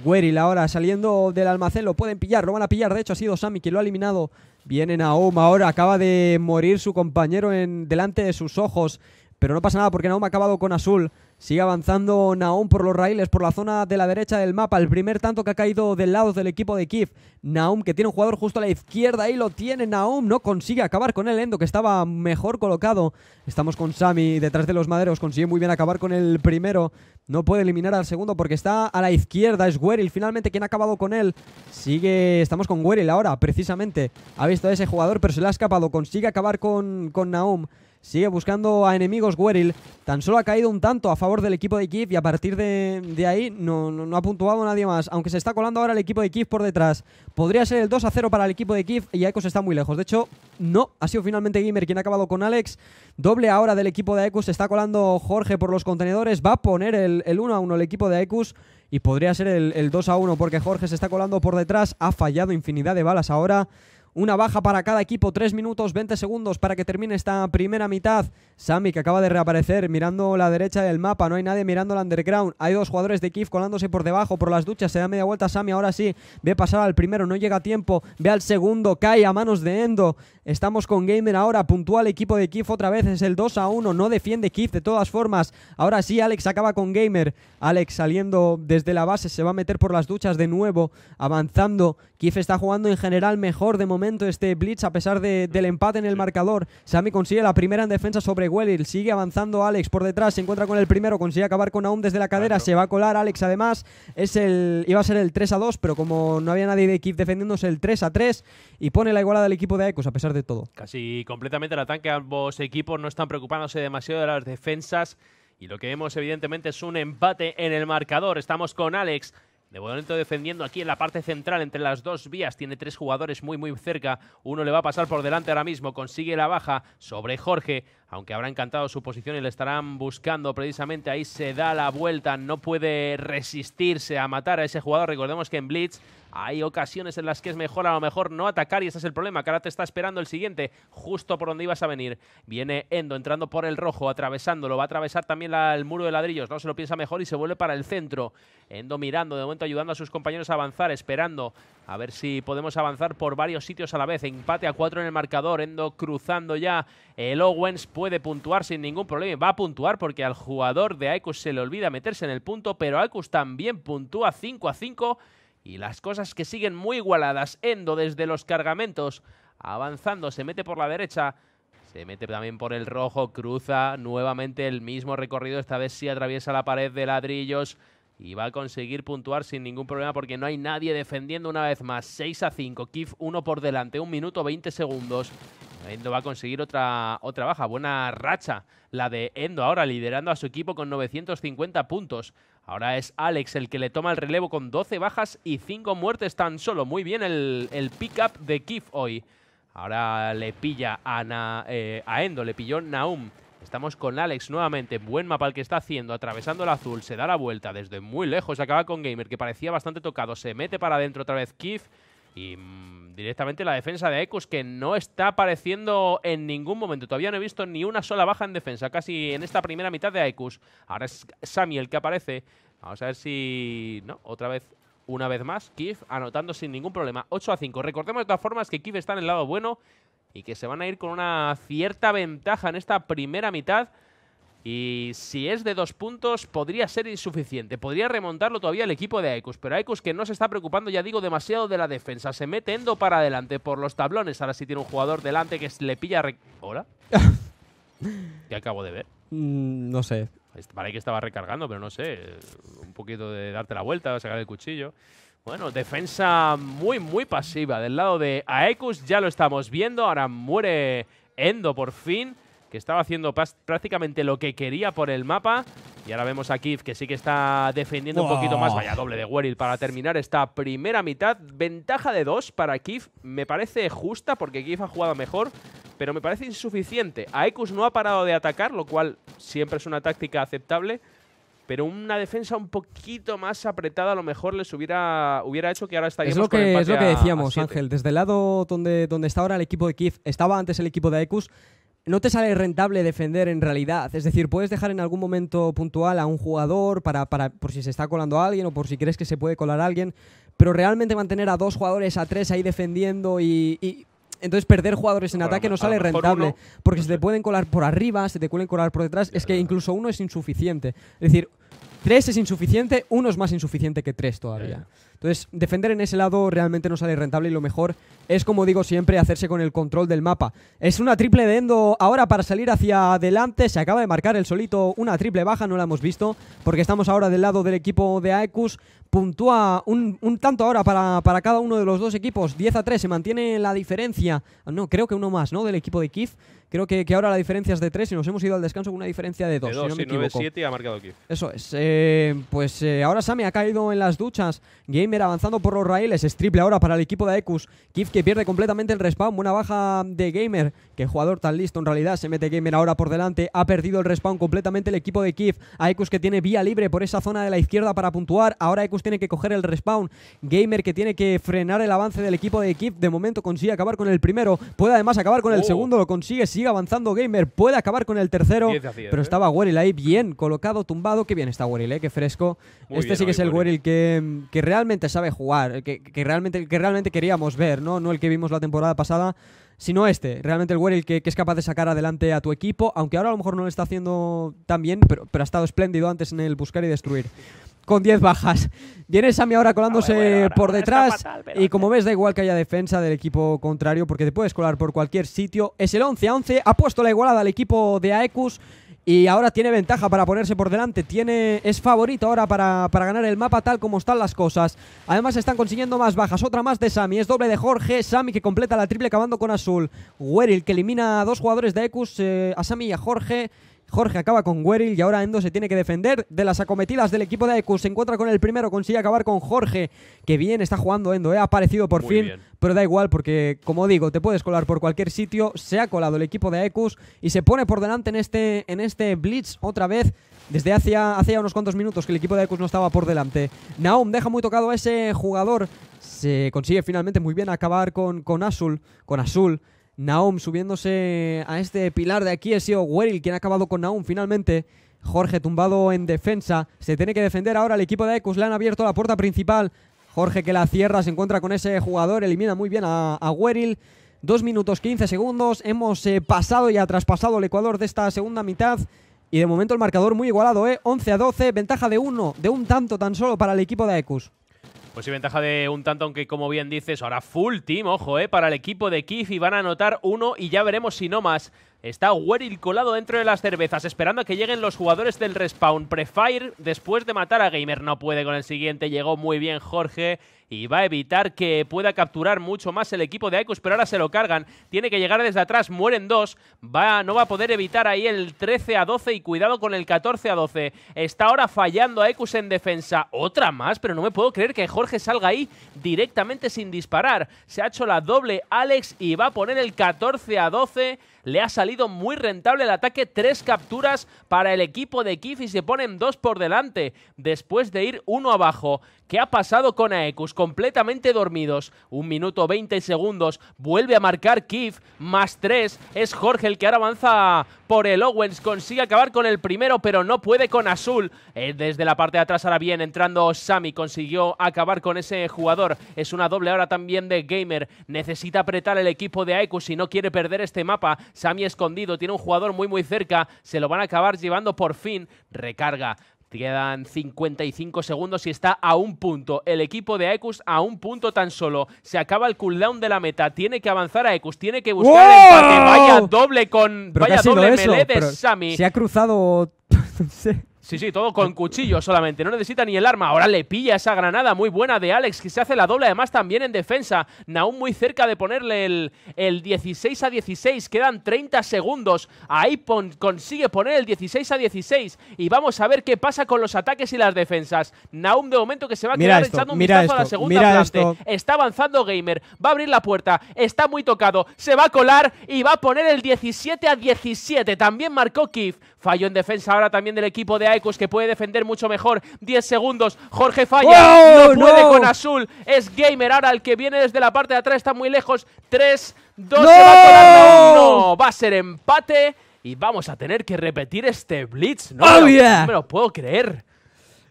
Gueril ahora saliendo del almacén, lo pueden pillar, lo van a pillar. De hecho, ha sido Sami quien lo ha eliminado. a Naum ahora, acaba de morir su compañero en, delante de sus ojos. Pero no pasa nada porque Naum ha acabado con Azul. Sigue avanzando Naum por los raíles, por la zona de la derecha del mapa. El primer tanto que ha caído del lado del equipo de Kif Naum, que tiene un jugador justo a la izquierda. Ahí lo tiene Naum. No consigue acabar con el Endo, que estaba mejor colocado. Estamos con Sami detrás de los maderos. Consigue muy bien acabar con el primero. No puede eliminar al segundo porque está a la izquierda. Es Weril finalmente quien ha acabado con él. Sigue. Estamos con Weril ahora, precisamente. Ha visto a ese jugador, pero se le ha escapado. Consigue acabar con, con Naum. Sigue buscando a enemigos Gueril. Tan solo ha caído un tanto a favor del equipo de Kiev y a partir de, ahí no, ha puntuado nadie más. Aunque se está colando ahora el equipo de Kiev por detrás. Podría ser el 2 a 0 para el equipo de Kiev y Aekus está muy lejos. De hecho, no. Ha sido finalmente Gamer quien ha acabado con Alex. Doble ahora del equipo de Aekus, Se está colando Jorge por los contenedores. Va a poner el, 1 a 1 el equipo de Aekus Y podría ser el, 2 a 1 porque Jorge se está colando por detrás. Ha fallado infinidad de balas ahora. Una baja para cada equipo, 3 minutos 20 segundos para que termine esta primera mitad. Sami que acaba de reaparecer mirando la derecha del mapa, no hay nadie mirando el underground. Hay dos jugadores de Kif colándose por debajo, por las duchas, se da media vuelta Sami, ahora sí, ve pasar al primero, no llega a tiempo, ve al segundo, cae a manos de Endo. Estamos con Gamer ahora, puntual equipo de Kif otra vez, es el 2 a 1, no defiende Kif de todas formas. Ahora sí, Alex acaba con Gamer. Alex saliendo desde la base, se va a meter por las duchas de nuevo, avanzando. Kif está jugando en general mejor de momento este Blitz, a pesar del empate en el marcador. Sami consigue la primera en defensa sobre Wellir, sigue avanzando Alex por detrás, se encuentra con el primero, consigue acabar con Aum desde la cadera, se va a colar Alex además. Es el, iba a ser el 3 a 2, pero como no había nadie de Kif defendiéndose, el 3 a 3 y pone la igualada del equipo de Ecos, a pesar de de todo. Casi completamente el ataque. Ambos equipos no están preocupándose demasiado de las defensas. Y lo que vemos, evidentemente, es un empate en el marcador. Estamos con Alex. De momento defendiendo aquí en la parte central entre las dos vías. Tiene tres jugadores muy muy cerca. Uno le va a pasar por delante ahora mismo. Consigue la baja sobre Jorge. Aunque habrá encantado su posición y le estarán buscando precisamente. Ahí se da la vuelta. No puede resistirse a matar a ese jugador. Recordemos que en Blitz hay ocasiones en las que es mejor a lo mejor no atacar y ese es el problema, Karate está esperando el siguiente, justo por donde ibas a venir. Viene Endo entrando por el rojo, atravesándolo, va a atravesar también el muro de ladrillos, no se lo piensa mejor y se vuelve para el centro. Endo mirando, de momento ayudando a sus compañeros a avanzar, esperando a ver si podemos avanzar por varios sitios a la vez. Empate a cuatro en el marcador, Endo cruzando ya. El Owens puede puntuar sin ningún problema, va a puntuar porque al jugador de Aikus se le olvida meterse en el punto, pero Aikus también puntúa 5 a 5 y las cosas que siguen muy igualadas. Endo desde los cargamentos, avanzando, se mete por la derecha, se mete también por el rojo, cruza nuevamente el mismo recorrido, esta vez sí atraviesa la pared de ladrillos y va a conseguir puntuar sin ningún problema porque no hay nadie defendiendo una vez más. 6 a 5, Kif 1 por delante, 1 minuto 20 segundos. Endo va a conseguir otra, otra baja, buena racha la de Endo ahora liderando a su equipo con 950 puntos. Ahora es Alex el que le toma el relevo con 12 bajas y 5 muertes tan solo. Muy bien el, pick-up de Kif hoy. Ahora le pilla a, eh, a Endo, le pilló Naum. Estamos con Alex nuevamente. Buen mapa el que está haciendo. Atravesando el azul. Se da la vuelta desde muy lejos. Acaba con Gamer, que parecía bastante tocado. Se mete para adentro otra vez Kif. Y mm, directamente la defensa de Ecos que no está apareciendo en ningún momento. Todavía no he visto ni una sola baja en defensa, casi en esta primera mitad de Aikus. Ahora es Sammy el que aparece. Vamos a ver si... No, otra vez una vez más, Kif anotando sin ningún problema. 8 a 5. Recordemos de todas formas que Kif está en el lado bueno y que se van a ir con una cierta ventaja en esta primera mitad. Y si es de dos puntos, podría ser insuficiente. Podría remontarlo todavía el equipo de Aikus. Pero Aikus que no se está preocupando, ya digo, demasiado de la defensa. Se mete Endo para adelante por los tablones. Ahora sí tiene un jugador delante que le pilla... ¿Hola? ¿Qué acabo de ver? Mm, no sé. Parece que estaba recargando, pero no sé. Un poquito de darte la vuelta, sacar el cuchillo. Bueno, defensa muy, muy pasiva del lado de Aekus. Ya lo estamos viendo. Ahora muere Endo por fin estaba haciendo prácticamente lo que quería por el mapa. Y ahora vemos a Kif que sí que está defendiendo un poquito más. Vaya doble de Weryl para terminar esta primera mitad. Ventaja de dos para Kif. Me parece justa porque Kif ha jugado mejor, pero me parece insuficiente. Aekus no ha parado de atacar, lo cual siempre es una táctica aceptable. Pero una defensa un poquito más apretada a lo mejor les hubiera, hubiera hecho que ahora estaríamos es lo que, Es lo que decíamos, Ángel. Desde el lado donde, donde está ahora el equipo de Kif, estaba antes el equipo de Aekus no te sale rentable defender en realidad. Es decir, puedes dejar en algún momento puntual a un jugador para, por si se está colando a alguien o por si crees que se puede colar a alguien, pero realmente mantener a dos jugadores, a tres ahí defendiendo y... entonces perder jugadores en ataque no sale rentable, porque se te pueden colar por arriba, se te pueden colar por detrás, es que incluso uno es insuficiente. Es decir, Tres es insuficiente, uno es más insuficiente que tres todavía. Eh. Entonces, defender en ese lado realmente no sale rentable y lo mejor es, como digo siempre, hacerse con el control del mapa. Es una triple de Endo ahora para salir hacia adelante. Se acaba de marcar el solito una triple baja, no la hemos visto, porque estamos ahora del lado del equipo de Aekus. Puntúa un, tanto ahora para, para, cada uno de los dos equipos. 10 a 3, se mantiene la diferencia. No, creo que uno más, ¿no? Del equipo de Kif. Creo que, ahora la diferencia es de 3 y nos hemos ido al descanso con una diferencia de 2. Eso es. Eh, pues eh, ahora Sami ha caído en las duchas. Gamer avanzando por los raíles. Es triple ahora para el equipo de Ekus. Kif que pierde completamente el respawn. Buena baja de Gamer. Que jugador tan listo en realidad. Se mete Gamer ahora por delante. Ha perdido el respawn completamente el equipo de Kif. Ekus que tiene vía libre por esa zona de la izquierda para puntuar. Ahora Ekus tiene que coger el respawn. Gamer que tiene que frenar el avance del equipo de Kif. De momento consigue acabar con el primero. Puede además acabar con el oh. segundo. Lo consigue. Sigue avanzando Gamer, puede acabar con el tercero, pero ¿eh? estaba Weryl ahí bien colocado, tumbado, qué bien está Weryl ¿eh? que fresco. este sí que es el Weryl que, realmente sabe jugar, que, que, realmente, que realmente queríamos ver, ¿no? no el que vimos la temporada pasada sino este. Realmente el Weryl que, es capaz de sacar adelante a tu equipo, aunque ahora a lo mejor no lo está haciendo tan bien, pero, pero ha estado espléndido antes en el buscar y destruir con 10 bajas. Viene Sami ahora colándose por detrás y como ves da igual que haya defensa del equipo contrario porque te puedes colar por cualquier sitio. Es el 11 a 11, ha puesto la igualada al equipo de Aekus y ahora tiene ventaja para ponerse por delante. Tiene, es favorito ahora para, ganar el mapa tal como están las cosas. Además están consiguiendo más bajas. Otra más de Sami. Es doble de Jorge. Sami que completa la triple acabando con Azul. Gueril que elimina a dos jugadores de Aekus, eh, a Sami y a Jorge. Jorge acaba con Gueril y ahora Endo se tiene que defender de las acometidas del equipo de Ekus. Se encuentra con el primero, consigue acabar con Jorge. Que bien está jugando Endo, eh, ha aparecido por fin. Pero da igual porque, como digo, te puedes colar por cualquier sitio. Se ha colado el equipo de Ekus y se pone por delante en este, en este Blitz otra vez. Desde hace, unos cuantos minutos que el equipo de Ecus no estaba por delante. Naum deja muy tocado a ese jugador. Se consigue finalmente muy bien acabar con, con Azul. Con Azul. Naum subiéndose a este pilar de aquí. Ha sido quien ha acabado con Naum finalmente. Jorge tumbado en defensa. Se tiene que defender ahora el equipo de Ecus Le han abierto la puerta principal. Jorge que la cierra. Se encuentra con ese jugador. Elimina muy bien a, a dos minutos 15 segundos. Hemos eh, pasado y ha traspasado el Ecuador de esta segunda mitad. Y de momento el marcador muy igualado, ¿eh? 11 a 12. Ventaja de uno, de un tanto tan solo para el equipo de Ecus. Pues sí, ventaja de un tanto, aunque como bien dices, ahora full team, ojo, eh, para el equipo de Kif y van a anotar uno y ya veremos si no más. Está Weryl colado dentro de las cervezas, esperando a que lleguen los jugadores del respawn. Prefire, después de matar a Gamer, no puede con el siguiente. Llegó muy bien Jorge y va a evitar que pueda capturar mucho más el equipo de Aikus, pero ahora se lo cargan. Tiene que llegar desde atrás, mueren dos. Va, no va a poder evitar ahí el 13 a 12 y cuidado con el 14 a 12. Está ahora fallando Aikus en defensa. Otra más, pero no me puedo creer que Jorge salga ahí directamente sin disparar. Se ha hecho la doble Alex y va a poner el 14 a 12. Le ha salido muy rentable el ataque, tres capturas para el equipo de Kif y se ponen dos por delante después de ir uno abajo. ¿Qué ha pasado con Aekus? Completamente dormidos. Un minuto 20 segundos. Vuelve a marcar Kif. Más tres. Es Jorge el que ahora avanza por el Owens. Consigue acabar con el primero, pero no puede con Azul. Eh, desde la parte de atrás ahora bien entrando Sami. Consiguió acabar con ese jugador. Es una doble ahora también de Gamer. Necesita apretar el equipo de Aekus si no quiere perder este mapa. Sami escondido. Tiene un jugador muy muy cerca. Se lo van a acabar llevando por fin. Recarga. Quedan 55 segundos y está a un punto. El equipo de Aekus a un punto tan solo. Se acaba el cooldown de la meta. Tiene que avanzar a Aekus. Tiene que buscar el empate. Vaya doble con. Vaya doble de Se ha cruzado. Sí, sí, todo con cuchillo solamente. No necesita ni el arma. Ahora le pilla esa granada muy buena de Alex, que se hace la doble además también en defensa. Naum muy cerca de ponerle el, el 16 a 16. Quedan 30 segundos. Ahí consigue poner el 16 a 16. Y vamos a ver qué pasa con los ataques y las defensas. Naum de momento que se va a quedar echando un mira vistazo a la segunda mira Esto. Está avanzando Gamer. Va a abrir la puerta. Está muy tocado. Se va a colar y va a poner el 17 a 17. También marcó Kif. Fallo en defensa ahora también del equipo de Aicus que puede defender mucho mejor. 10 segundos. Jorge falla. no puede con Azul. Es Gamer ahora el que viene desde la parte de atrás. Está muy lejos. 3, 2. ¡No! Se va no, va a ser empate. Y vamos a tener que repetir este blitz. No, ¡Oh, no me lo puedo creer.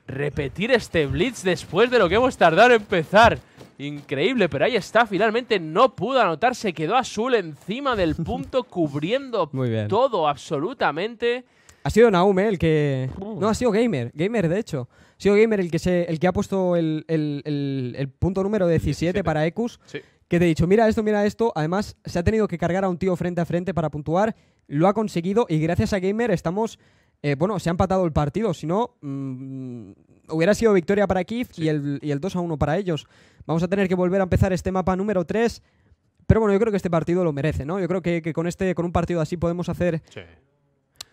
Repetir este blitz después de lo que hemos tardado en empezar. Increíble, pero ahí está. Finalmente no pudo anotar. Se quedó azul encima del punto, cubriendo todo absolutamente. Ha sido Naume eh, el que. No, ha sido Gamer. Gamer, de hecho. Ha sido Gamer el que, el que ha puesto el, punto número 17, para Ekus. Que te he dicho, mira esto, mira esto. Además, se ha tenido que cargar a un tío frente a frente para puntuar. Lo ha conseguido y gracias a Gamer estamos. Eh, bueno, se ha empatado el partido. Si no, mm, hubiera sido victoria para Kif y, el, 2 a 1 para ellos. Vamos a tener que volver a empezar este mapa número 3. Pero bueno, yo creo que este partido lo merece, ¿no? Yo creo que, con este, con un partido así podemos hacer sí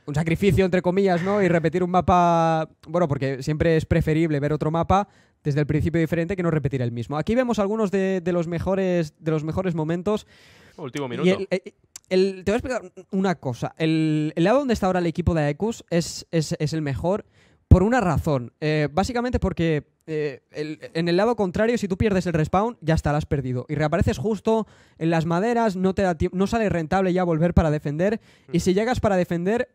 un sacrificio, entre comillas, ¿no? Y repetir un mapa, bueno, porque siempre es preferible ver otro mapa desde el principio diferente que no repetir el mismo. Aquí vemos algunos de, los, mejores, de los mejores momentos. Último minuto. Eh, te voy a explicar una cosa. El, lado donde está ahora el equipo de Aekus es, el mejor por una razón. Eh, básicamente porque eh, en el lado contrario, si tú pierdes el respawn, ya has perdido. Y reapareces justo en las maderas, no, te no sale rentable ya volver para defender. Y si llegas para defender,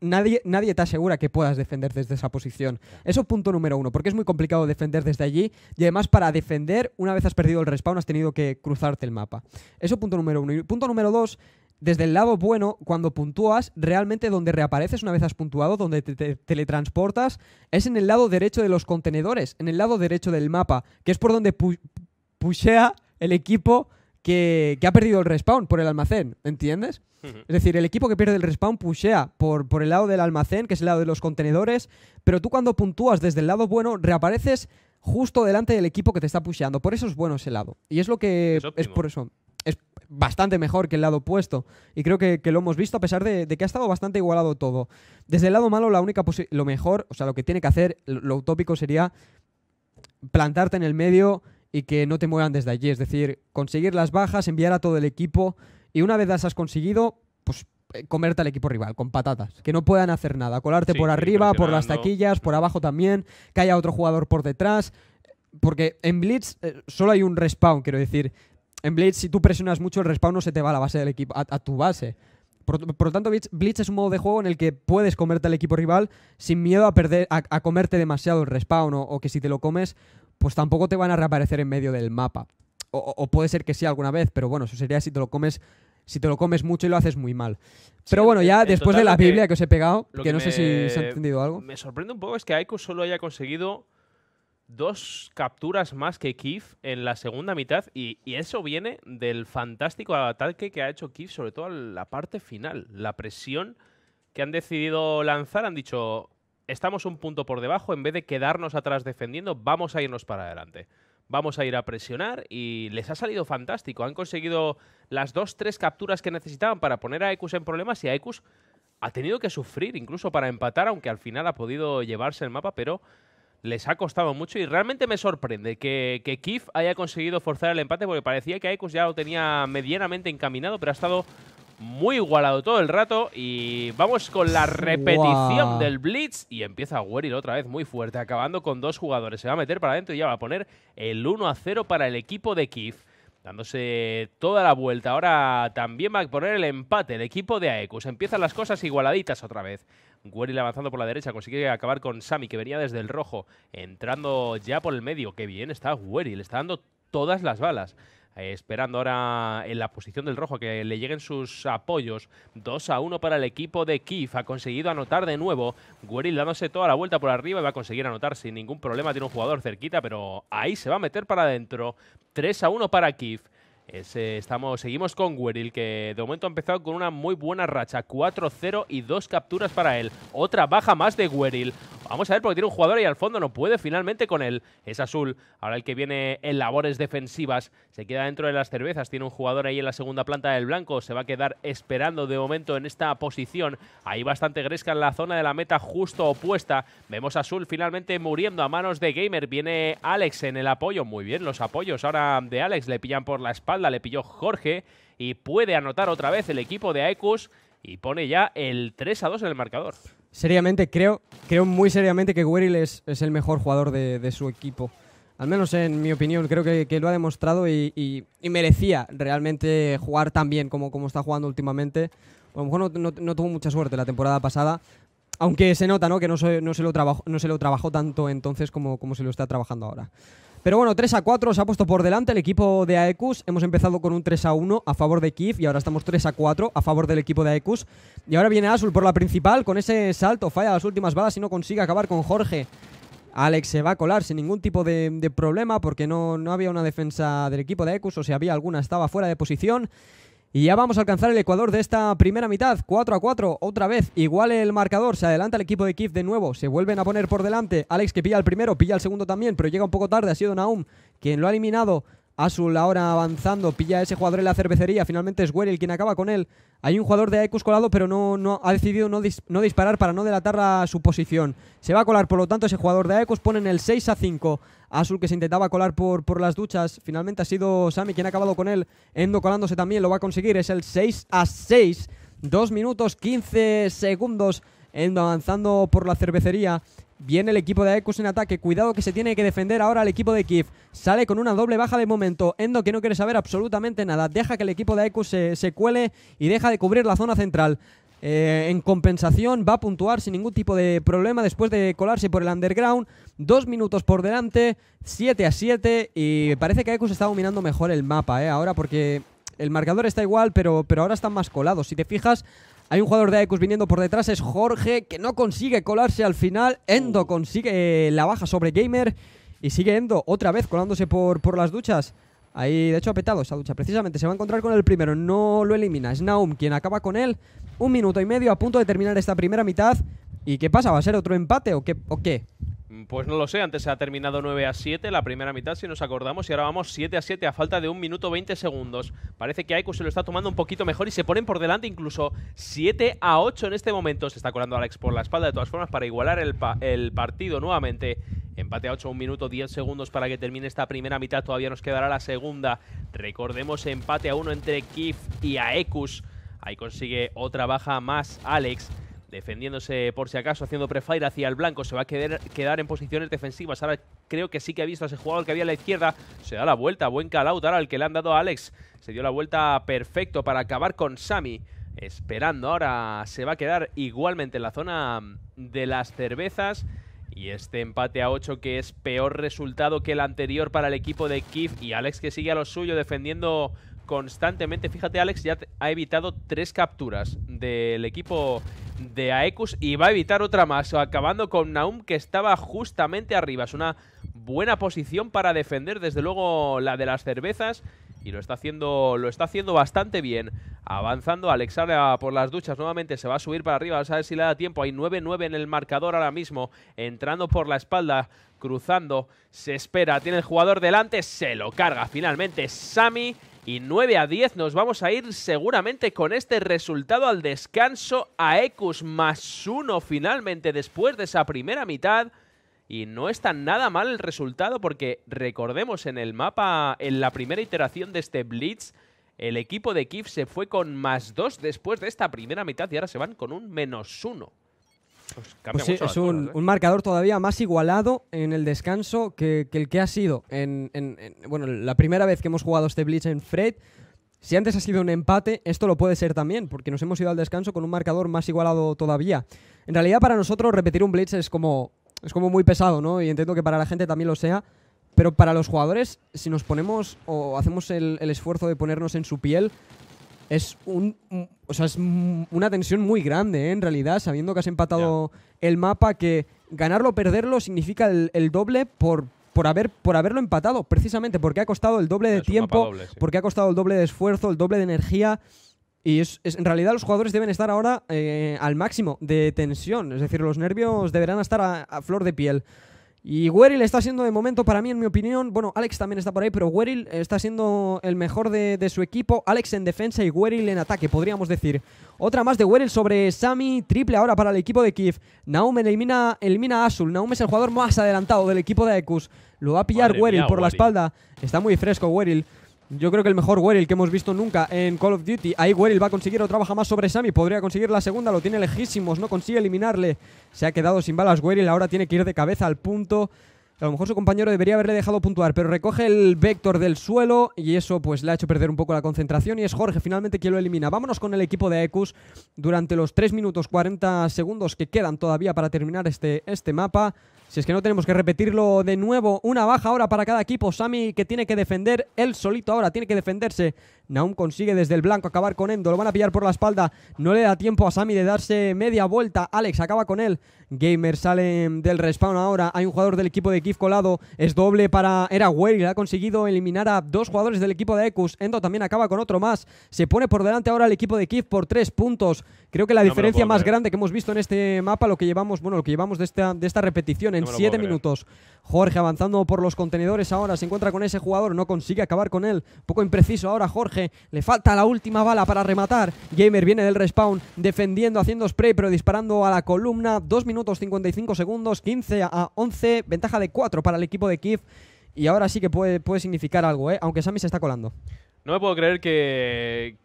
nadie, nadie te asegura que puedas defender desde esa posición. Eso punto número uno, porque es muy complicado defender desde allí y además para defender, una vez has perdido el respawn, has tenido que cruzarte el mapa. Eso punto número uno. Y punto número dos, desde el lado bueno, cuando puntúas, realmente donde reapareces una vez has puntuado, donde te, teletransportas, es en el lado derecho de los contenedores, en el lado derecho del mapa, que es por donde pushea el equipo que, ha perdido el respawn por el almacén, ¿entiendes? Es decir, el equipo que pierde el respawn pushea por, por el lado del almacén, que es el lado de los contenedores, pero tú cuando puntúas desde el lado bueno, reapareces justo delante del equipo que te está pusheando. Por eso es bueno ese lado. Y es lo que es, por eso. Es bastante mejor que el lado opuesto. Y creo que, lo hemos visto, a pesar de, que ha estado bastante igualado todo. Desde el lado malo, la única lo mejor, o sea, lo que tiene que hacer, lo utópico sería plantarte en el medio, y que no te muevan desde allí. Es decir, conseguir las bajas, enviar a todo el equipo y una vez las has conseguido, pues eh, comerte al equipo rival con patatas, que no puedan hacer nada, colarte por arriba, por las taquillas, por abajo también, que haya otro jugador por detrás, porque en Blitz eh, solo hay un respawn, quiero decir, en Blitz si tú presionas mucho el respawn no se te va a la base del equipo, a, tu base. Por, lo tanto, Blitz es un modo de juego en el que puedes comerte al equipo rival sin miedo a perder, a, comerte demasiado el respawn o, que si te lo comes pues tampoco te van a reaparecer en medio del mapa. O, puede ser que sí alguna vez, pero bueno, eso sería si te lo comes. Si te lo comes mucho y lo haces muy mal. Pero bueno, ya después de la Biblia que os he pegado, que, no sé si se ha entendido algo. Me sorprende un poco es que Aiko solo haya conseguido dos capturas más que Kif en la segunda mitad y, eso viene del fantástico ataque que ha hecho Kif, sobre todo en la parte final. La presión que han decidido lanzar, han dicho, estamos un punto por debajo, en vez de quedarnos atrás defendiendo, vamos a irnos para adelante. Vamos a ir a presionar y les ha salido fantástico. Han conseguido las dos, tres capturas que necesitaban para poner a Ekus en problemas y a Ekus ha tenido que sufrir incluso para empatar, aunque al final ha podido llevarse el mapa, pero les ha costado mucho y realmente me sorprende que, que Kif haya conseguido forzar el empate porque parecía que Ekus ya lo tenía medianamente encaminado, pero ha estado muy igualado todo el rato y vamos con la repetición del blitz y empieza Weryl otra vez muy fuerte, acabando con dos jugadores. Se va a meter para adentro y ya va a poner el 1 a 0 para el equipo de Kif. dándose toda la vuelta. Ahora también va a poner el empate el equipo de Aekus. Empiezan las cosas igualaditas otra vez. Guerril avanzando por la derecha, consigue acabar con Sami, que venía desde el rojo, entrando ya por el medio. Qué bien está Le está dando todas las balas. Eh, esperando ahora en la posición del rojo que le lleguen sus apoyos. 2 a 1 para el equipo de Kif. Ha conseguido anotar de nuevo. Gueril dándose toda la vuelta por arriba y va a conseguir anotar sin ningún problema. Tiene un jugador cerquita, pero ahí se va a meter para adentro. 3 a 1 para Kif estamos, seguimos con Weril, que de momento ha empezado con una muy buena racha. 4-0 y dos capturas para él. Otra baja más de Weril. Vamos a ver, porque tiene un jugador ahí al fondo no puede finalmente con él. Es azul. Ahora el que viene en labores defensivas se queda dentro de las cervezas. Tiene un jugador ahí en la segunda planta del blanco. Se va a quedar esperando de momento en esta posición. Ahí bastante gresca en la zona de la meta justo opuesta. Vemos azul finalmente muriendo a manos de Gamer. Viene Alex en el apoyo. Muy bien, los apoyos ahora de Alex le pillan por la espalda le pilló Jorge y puede anotar otra vez el equipo de Aekus y pone ya el 3 a 2 en el marcador. Seriamente, creo, creo muy seriamente que Guerril es, el mejor jugador de, su equipo. Al menos en mi opinión, creo que, lo ha demostrado y, merecía realmente jugar tan bien como, como está jugando últimamente. A lo mejor no, tuvo mucha suerte la temporada pasada, aunque se nota ¿no? que no se, no se, lo, no se lo trabajó tanto entonces como, como se lo está trabajando ahora. Pero bueno, 3 a 4 se ha puesto por delante el equipo de Aekus. Hemos empezado con un 3 a 1 a favor de Kiev y ahora estamos 3 a 4 a favor del equipo de Aekus. Y ahora viene Azul por la principal con ese salto, falla las últimas balas y no consigue acabar con Jorge. Alex se va a colar sin ningún tipo de, problema porque no, no había una defensa del equipo de Aekus o si había alguna estaba fuera de posición. Y ya vamos a alcanzar el Ecuador de esta primera mitad, 4 a 4, otra vez, igual el marcador, se adelanta el equipo de Kif de nuevo, se vuelven a poner por delante, Alex que pilla el primero, pilla el segundo también, pero llega un poco tarde, ha sido Naum quien lo ha eliminado, Azul ahora avanzando, pilla a ese jugador en la cervecería, finalmente es Weryl quien acaba con él. Hay un jugador de Aekus colado, pero no, ha decidido no, disparar para no delatar a su posición. Se va a colar, por lo tanto, ese jugador de Aekus pone en el 6 a 5. Azul que se intentaba colar por, por las duchas, finalmente ha sido Sami quien ha acabado con él. Endo colándose también, lo va a conseguir, es el 6 a 6. dos minutos 15 segundos Endo avanzando por la cervecería. Viene el equipo de Aekus en ataque. Cuidado que se tiene que defender ahora el equipo de Kif. Sale con una doble baja de momento. Endo que no quiere saber absolutamente nada. Deja que el equipo de Aekus se, cuele y deja de cubrir la zona central. Eh, en compensación va a puntuar sin ningún tipo de problema después de colarse por el underground. Dos minutos por delante, 7 a 7 y parece que Aekus está dominando mejor el mapa eh, ahora porque el marcador está igual pero, pero ahora están más colados. Si te fijas, hay un jugador de Aekus viniendo por detrás, es Jorge, que no consigue colarse al final. Endo oh. consigue la baja sobre Gamer. Y sigue Endo otra vez colándose por, por las duchas. Ahí, de hecho, ha petado esa ducha. Precisamente se va a encontrar con el primero. No lo elimina. Es Naum quien acaba con él. Un minuto y medio a punto de terminar esta primera mitad. ¿Y qué pasa? ¿Va a ser otro empate o qué? ¿O qué? Mm, pues no lo sé, antes se ha terminado 9 a 7 la primera mitad, si nos acordamos, y ahora vamos 7 a 7 a falta de 1 minuto 20 segundos. Parece que Aekus se lo está tomando un poquito mejor y se ponen por delante incluso 7 a 8 en este momento. Se está colando Alex por la espalda de todas formas para igualar el, el partido nuevamente. Empate a 8, 1 minuto 10 segundos para que termine esta primera mitad, todavía nos quedará la segunda. Recordemos empate a 1 entre Kif y Aekus. Ahí consigue otra baja más Alex defendiéndose por si acaso, haciendo prefire hacia el blanco, se va a quedar, en posiciones defensivas. Ahora creo que sí que ha visto a ese jugador que había a la izquierda. Se da la vuelta, buen call-out ahora al que le han dado a Alex. Se dio la vuelta perfecto para acabar con Sami. Esperando, ahora se va a quedar igualmente en la zona de las cervezas. Y este empate a 8 que es peor resultado que el anterior para el equipo de Kif y Alex que sigue a lo suyo defendiendo constantemente. Fíjate, Alex ya ha evitado tres capturas del equipo de Aekus y va a evitar otra más, acabando con Naum que estaba justamente arriba. Es una buena posición para defender, desde luego, la de las cervezas y lo está haciendo, lo está haciendo bastante bien. Avanzando Alexander por las duchas nuevamente, se va a subir para arriba, a ver si le da tiempo. Hay 9-9 en el marcador ahora mismo, entrando por la espalda, cruzando, se espera, tiene el jugador delante, se lo carga finalmente Sami y 9 a 10 nos vamos a ir seguramente con este resultado al descanso a Ecus más uno finalmente después de esa primera mitad y no está nada mal el resultado porque recordemos en el mapa en la primera iteración de este Blitz el equipo de Kif se fue con más dos después de esta primera mitad y ahora se van con un menos uno. Pues, pues es un, ¿eh? un, marcador todavía más igualado en el descanso que, el que ha sido en, bueno, la primera vez que hemos jugado este Blitz en Fred. Si antes ha sido un empate, esto lo puede ser también, porque nos hemos ido al descanso con un marcador más igualado todavía. En realidad, para nosotros, repetir un Blitz es como, es como muy pesado, ¿no? Y entiendo que para la gente también lo sea. Pero para los jugadores, si nos ponemos o hacemos el, el esfuerzo de ponernos en su piel, es un, mm, es mm, una tensión muy grande, ¿eh? en realidad, sabiendo que has empatado el mapa, que ganarlo o perderlo significa el, doble por, por, haber, por haberlo empatado, precisamente, porque ha costado el doble de tiempo, porque ha costado el doble de esfuerzo, el doble de energía. Y es, en realidad los jugadores deben estar ahora eh, al máximo de tensión, es decir, los nervios deberán estar a flor de piel. Y Weryl está siendo de momento, para mí, en mi opinión, bueno, Alex también está por ahí, pero Weryl eh, está siendo el mejor de, su equipo. Alex en defensa y Weryl en ataque, podríamos decir. Otra más de Weryl sobre Sami, triple ahora para el equipo de Kiev. Naum elimina, elimina a Azul Naum es el jugador más adelantado del equipo de Ekus Lo va a pillar Weryl por la espalda. Está muy fresco Weryl yo creo que el mejor Weryl que hemos visto nunca en Call of Duty. Ahí Weryl va a conseguir otra baja más sobre Sammy. Podría conseguir la segunda, lo tiene lejísimos, no consigue eliminarle. Se ha quedado sin balas Weryl, ahora tiene que ir de cabeza al punto. A lo mejor su compañero debería haberle dejado puntuar, pero recoge el Vector del suelo y eso pues le ha hecho perder un poco la concentración y es Jorge finalmente quien lo elimina. Vámonos con el equipo de Ekus. durante los 3 minutos 40 segundos que quedan todavía para terminar este, este mapa. Si es que no tenemos que repetirlo de nuevo, una baja ahora para cada equipo. Sami que tiene que defender él solito ahora, tiene que defenderse Naum consigue desde el blanco acabar con Endo. Lo van a pillar por la espalda. No le da tiempo a Sami de darse media vuelta. Alex acaba con él. Gamer sale del respawn ahora. Hay un jugador del equipo de Kif colado. Es doble para... Era le Ha conseguido eliminar a dos jugadores del equipo de Ekus. Endo también acaba con otro más. Se pone por delante ahora el equipo de Kif por tres puntos. Creo que la diferencia más grande que hemos visto en este mapa, lo que llevamos, bueno, lo que llevamos de esta, de esta repetición en siete minutos. Jorge avanzando por los contenedores ahora. Se encuentra con ese jugador. No consigue acabar con él. poco impreciso ahora Jorge. Le falta la última bala para rematar. Gamer viene del respawn defendiendo, haciendo spray, pero disparando a la columna. 2 minutos 55 segundos, 15 a 11. Ventaja de 4 para el equipo de Kif. Y ahora sí que puede, puede significar algo, ¿eh? aunque Sami se está colando. No me puedo creer que,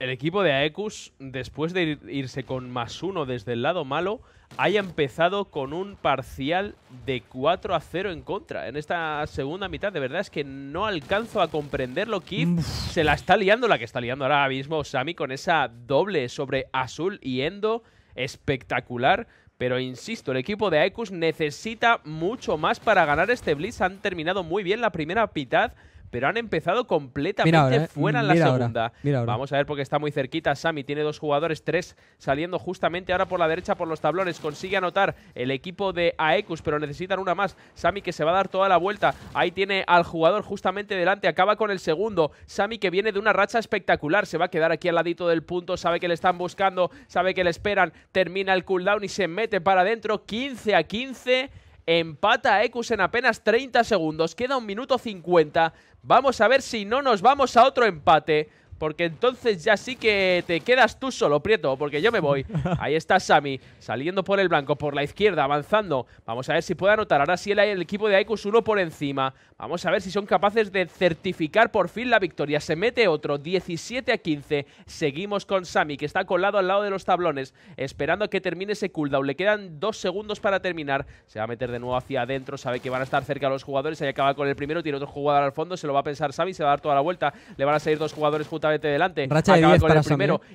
el equipo de Aekus, después de irse con más uno desde el lado malo, haya empezado con un parcial de 4 a 0 en contra en esta segunda mitad. De verdad es que no alcanzo a comprenderlo. que se la está liando la que está liando ahora mismo Sami con esa doble sobre Azul y Endo. Espectacular. Pero insisto, el equipo de Aikus necesita mucho más para ganar este Blitz. Han terminado muy bien la primera mitad pero han empezado completamente ¿eh? fuera en la segunda. Vamos a ver porque está muy cerquita. Sami tiene dos jugadores, tres saliendo justamente ahora por la derecha por los tablones. Consigue anotar el equipo de Aekus, pero necesitan una más. Sami que se va a dar toda la vuelta. Ahí tiene al jugador justamente delante. Acaba con el segundo. Sami que viene de una racha espectacular. Se va a quedar aquí al ladito del punto. Sabe que le están buscando, sabe que le esperan. Termina el cooldown y se mete para adentro. 15 a 15. Empata a en apenas 30 segundos. Queda un minuto 50. Vamos a ver si no nos vamos a otro empate. Porque entonces ya sí que te quedas tú solo, Prieto, porque yo me voy. Ahí está Sami, saliendo por el blanco, por la izquierda, avanzando. Vamos a ver si puede anotar. Ahora sí el, el equipo de Aikus uno por encima. Vamos a ver si son capaces de certificar por fin la victoria. Se mete otro, 17 a 15. Seguimos con Sami, que está colado al lado de los tablones, esperando a que termine ese cooldown. Le quedan dos segundos para terminar. Se va a meter de nuevo hacia adentro, sabe que van a estar cerca los jugadores. Ahí acaba con el primero, tiene otro jugador al fondo, se lo va a pensar Sami, se va a dar toda la vuelta. Le van a salir dos jugadores juntos delante.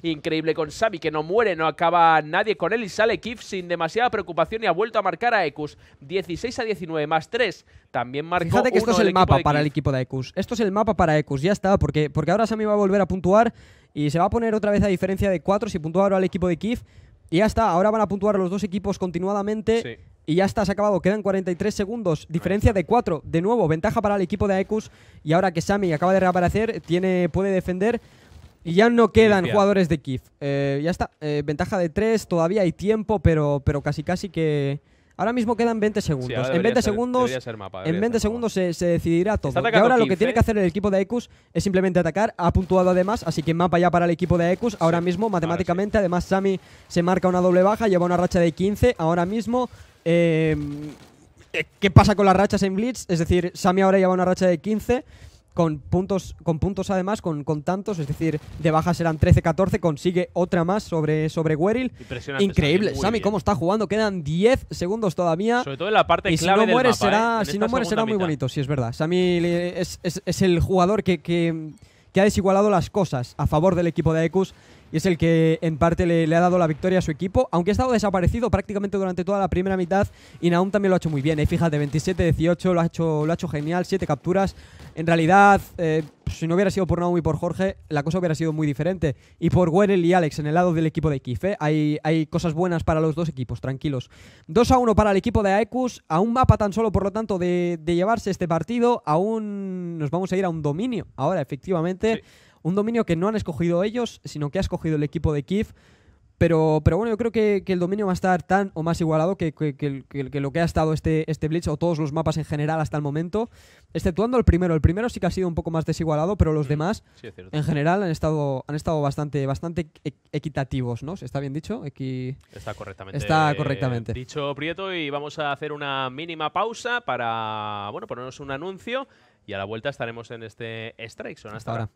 Increíble con Sami, que no muere, no acaba nadie con él y sale Kif sin demasiada preocupación y ha vuelto a marcar a Ekus. 16 a 19 más 3. También marcó Fíjate que esto es el mapa para el equipo de Ekus. Esto es el mapa para Ekus, ya está, porque, porque ahora Sami va a volver a puntuar y se va a poner otra vez a diferencia de 4 si puntúa ahora al equipo de Kif. Y ya está, ahora van a puntuar los dos equipos continuadamente. Sí y ya está, se ha acabado. Quedan 43 segundos, diferencia de 4. De nuevo, ventaja para el equipo de Aekus. Y ahora que Sami acaba de reaparecer, tiene, puede defender. Y ya no quedan jugadores de Kif. Eh, ya está, eh, ventaja de 3, todavía hay tiempo, pero, pero casi casi que... Ahora mismo quedan 20 segundos. en 20 segundos, en 20 segundos se, decidirá todo. ahora lo que tiene que ¿eh? hacer el equipo de Aekus es simplemente atacar. Ha puntuado además, así que mapa ya para el equipo de Aekus. Ahora mismo, matemáticamente, además Sami se marca una doble baja, lleva una racha de 15. Ahora mismo Em, eh, ¿Qué pasa con las rachas en Blitz? Es decir, Sami ahora lleva una racha de 15 con puntos, con puntos además, con, tantos, es decir, de bajas eran 13-14, consigue otra más sobre, sobre Increíble, Sami, ¿cómo está jugando? Quedan 10 segundos todavía. Sobre todo en la parte y clave ¿eh? si no será, Si no será muy bonito, Si es verdad. Sami es, el jugador que, ha desigualado las cosas a favor del equipo de Ekus y es el que en parte le, ha dado la victoria a su equipo, aunque ha estado desaparecido prácticamente durante toda la primera mitad y Naum también lo ha hecho muy bien, ¿eh? fíjate, 27-18, lo, ha hecho, lo ha hecho genial, Siete capturas, en realidad, eh, si no hubiera sido por Naum y por Jorge, la cosa hubiera sido muy diferente, y por Werel y Alex en el lado del equipo de Kife, ¿eh? hay, cosas buenas para los dos equipos, tranquilos. 2 a 1 para el equipo de Aekus, a un mapa tan solo por lo tanto de, de llevarse este partido, aún nos vamos a ir a un dominio ahora efectivamente. Sí un dominio que no han escogido ellos, sino que ha escogido el equipo de Kiev. Pero, pero bueno, yo creo que, el dominio va a estar tan o más igualado que, lo que ha estado este, este Blitz o todos los mapas en general hasta el momento, exceptuando el primero. El primero sí que ha sido un poco más desigualado, pero los mm, demás en general han estado, han estado bastante, bastante equitativos, ¿no? ¿Está bien dicho? Está correctamente. Está correctamente. dicho Prieto y vamos a hacer una mínima pausa para, bueno, ponernos un anuncio y a la vuelta estaremos en este Strike Hasta, hasta ahora.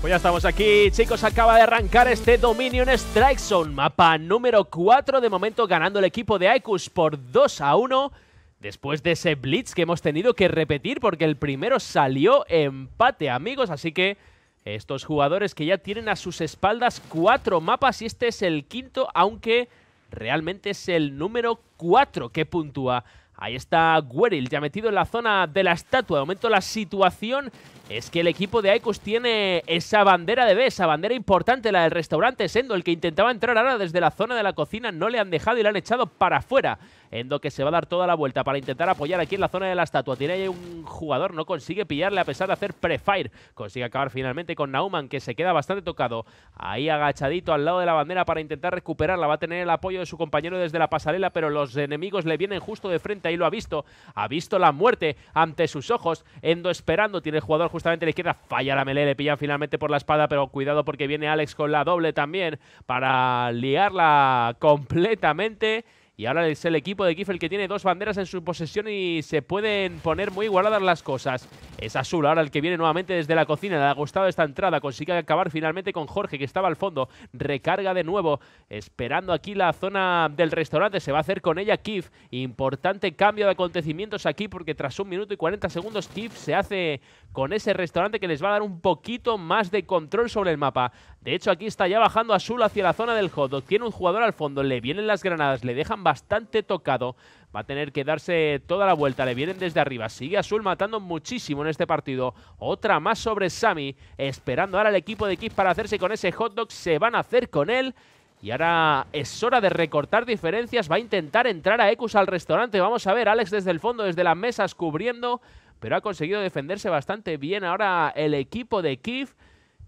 Pues ya estamos aquí, chicos. Acaba de arrancar este Dominion Strike Zone, mapa número 4. De momento ganando el equipo de Aikus por 2 a 1. Después de ese blitz que hemos tenido que repetir porque el primero salió empate, amigos. Así que estos jugadores que ya tienen a sus espaldas cuatro mapas y este es el quinto, aunque realmente es el número 4 que puntúa Ahí está Gueril ya metido en la zona de la estatua. De momento la situación es que el equipo de Aikus tiene esa bandera de B, esa bandera importante, la del restaurante siendo el que intentaba entrar ahora desde la zona de la cocina, no le han dejado y le han echado para afuera. Endo que se va a dar toda la vuelta para intentar apoyar aquí en la zona de la estatua. Tiene ahí un jugador, no consigue pillarle a pesar de hacer pre-fire, Consigue acabar finalmente con Nauman, que se queda bastante tocado. Ahí agachadito al lado de la bandera para intentar recuperarla. Va a tener el apoyo de su compañero desde la pasarela, pero los enemigos le vienen justo de frente. Ahí lo ha visto. Ha visto la muerte ante sus ojos. Endo esperando. Tiene el jugador justamente a la izquierda. Falla la melee, le pillan finalmente por la espada, pero cuidado porque viene Alex con la doble también para liarla completamente. Y ahora es el equipo de Kiff el que tiene dos banderas en su posesión y se pueden poner muy igualadas las cosas. Es Azul ahora el que viene nuevamente desde la cocina. Le ha gustado esta entrada. Consigue acabar finalmente con Jorge que estaba al fondo. Recarga de nuevo. Esperando aquí la zona del restaurante. Se va a hacer con ella Kif. Importante cambio de acontecimientos aquí porque tras un minuto y 40 segundos Kif se hace con ese restaurante que les va a dar un poquito más de control sobre el mapa. De hecho, aquí está ya bajando Azul hacia la zona del hot dog. Tiene un jugador al fondo, le vienen las granadas, le dejan bastante tocado. Va a tener que darse toda la vuelta, le vienen desde arriba. Sigue Azul matando muchísimo en este partido. Otra más sobre Sami, esperando ahora el equipo de Kif para hacerse con ese hot dog. Se van a hacer con él. Y ahora es hora de recortar diferencias. Va a intentar entrar a Ekus al restaurante. Vamos a ver, Alex desde el fondo, desde las mesas, cubriendo. Pero ha conseguido defenderse bastante bien ahora el equipo de Kif.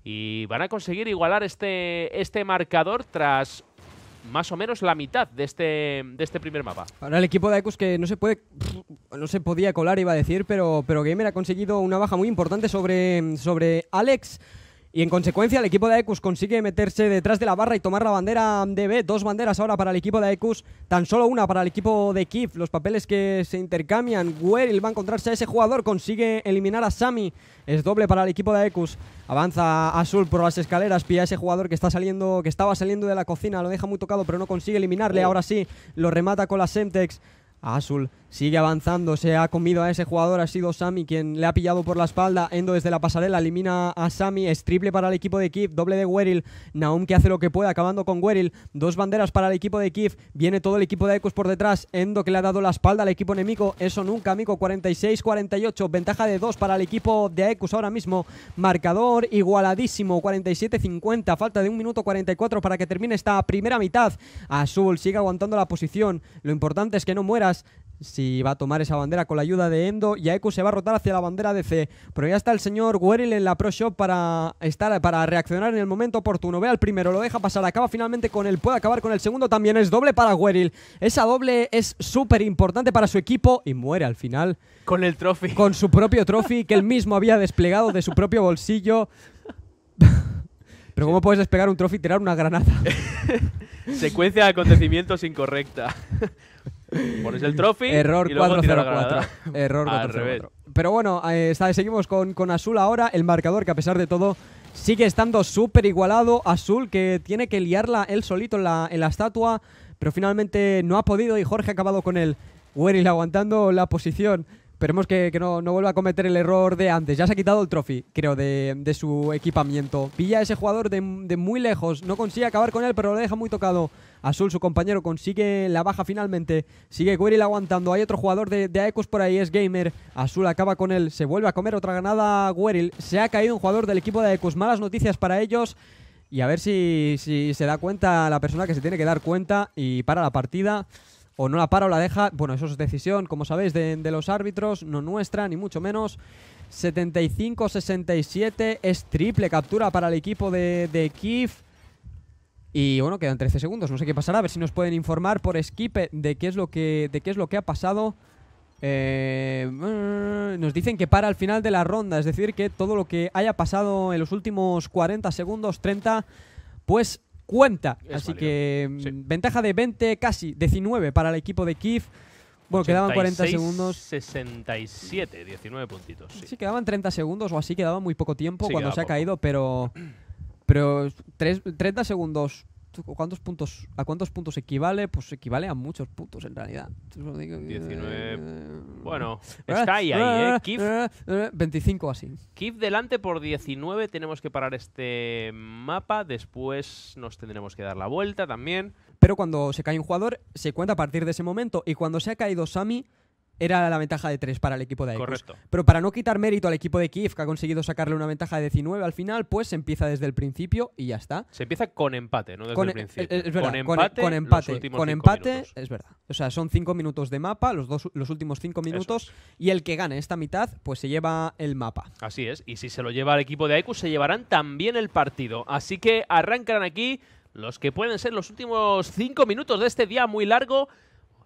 Y van a conseguir igualar este, este marcador tras más o menos la mitad de este, de este primer mapa. Ahora el equipo de Ecos que no se puede no se podía colar, iba a decir, pero, pero Gamer ha conseguido una baja muy importante sobre, sobre Alex. Y en consecuencia, el equipo de Ecus consigue meterse detrás de la barra y tomar la bandera de B. Dos banderas ahora para el equipo de Ecus tan solo una para el equipo de Kif. Los papeles que se intercambian. Gueril va a encontrarse a ese jugador, consigue eliminar a Sami. Es doble para el equipo de Ecus Avanza Azul por las escaleras, pilla a ese jugador que está saliendo, que estaba saliendo de la cocina, lo deja muy tocado, pero no consigue eliminarle. Oh. Ahora sí, lo remata con la Semtex. Azul sigue avanzando, se ha comido a ese jugador, ha sido Sami quien le ha pillado por la espalda, Endo desde la pasarela elimina a Sami, es triple para el equipo de Kif doble de Weril, Naum que hace lo que puede acabando con Weril, dos banderas para el equipo de Kif viene todo el equipo de Ecos por detrás, Endo que le ha dado la espalda al equipo enemigo, eso nunca amigo, 46-48, ventaja de dos para el equipo de Aekus ahora mismo, marcador igualadísimo, 47-50, falta de un minuto 44 para que termine esta primera mitad, Azul sigue aguantando la posición, lo importante es que no mueras, si va a tomar esa bandera con la ayuda de Endo y Aeku se va a rotar hacia la bandera de C. Pero ya está el señor Weryl en la Pro Shop para, estar, para reaccionar en el momento oportuno. Ve al primero, lo deja pasar, acaba finalmente con él, puede acabar con el segundo también. Es doble para Weryl Esa doble es súper importante para su equipo y muere al final. Con el trophy. Con su propio trophy que él mismo había desplegado de su propio bolsillo. Pero ¿cómo puedes despegar un trophy y tirar una granada? Secuencia de acontecimientos incorrecta. Pones el trophy. Error y 404. Error 404. Pero bueno, eh, seguimos con, Azul ahora. El marcador que a pesar de todo sigue estando súper igualado. Azul que tiene que liarla él solito en la, estatua. Pero finalmente no ha podido y Jorge ha acabado con él. Weryl aguantando la posición. Esperemos que, no, vuelva a cometer el error de antes. Ya se ha quitado el trophy, creo, de, su equipamiento. Pilla a ese jugador de, muy lejos. No consigue acabar con él, pero lo deja muy tocado. Azul, su compañero, consigue la baja finalmente. Sigue Gueril aguantando. Hay otro jugador de, de por ahí, es Gamer. Azul acaba con él. Se vuelve a comer otra ganada Gueril. Se ha caído un jugador del equipo de aequus Malas noticias para ellos. Y a ver si, se da cuenta la persona que se tiene que dar cuenta y para la partida o no la para o la deja. Bueno, eso es decisión, como sabéis, de, los árbitros, no nuestra, ni mucho menos. 75-67 es triple captura para el equipo de, de y bueno, quedan 13 segundos, no sé qué pasará, a ver si nos pueden informar por skip eh, de qué es lo que, de qué es lo que ha pasado. Eh, nos dicen que para el final de la ronda, es decir, que todo lo que haya pasado en los últimos 40 segundos, 30, pues cuenta. Así que mm, ventaja de 20, casi 19 para el equipo de Kif. Bueno, quedaban 40 segundos. 67, 19 puntitos. Sí. quedaban 30 segundos o así, quedaba muy poco tiempo cuando se ha caído, pero Pero 30 segundos, ¿cuántos puntos, ¿a cuántos puntos equivale? Pues equivale a muchos puntos en realidad. 19. Eh, bueno, eh, está ahí, ¿eh? ¿eh? Kif, 25 así. Kif delante por 19. Tenemos que parar este mapa. Después nos tendremos que dar la vuelta también. Pero cuando se cae un jugador, se cuenta a partir de ese momento. Y cuando se ha caído Sami era la ventaja de 3 para el equipo de Aikus. Correcto. Pero para no quitar mérito al equipo de Kiev, que ha conseguido sacarle una ventaja de 19 al final, pues se empieza desde el principio y ya está. Se empieza con empate, ¿no? Desde con, el e- e- principio. Es verdad, con e- empate, con, empate, es verdad. O sea, son 5 minutos de mapa, los, dos, los últimos 5 minutos, y el que gane esta mitad, pues se lleva el mapa. Así es, y si se lo lleva al equipo de Aikus, se llevarán también el partido. Así que arrancan aquí los que pueden ser los últimos 5 minutos de este día muy largo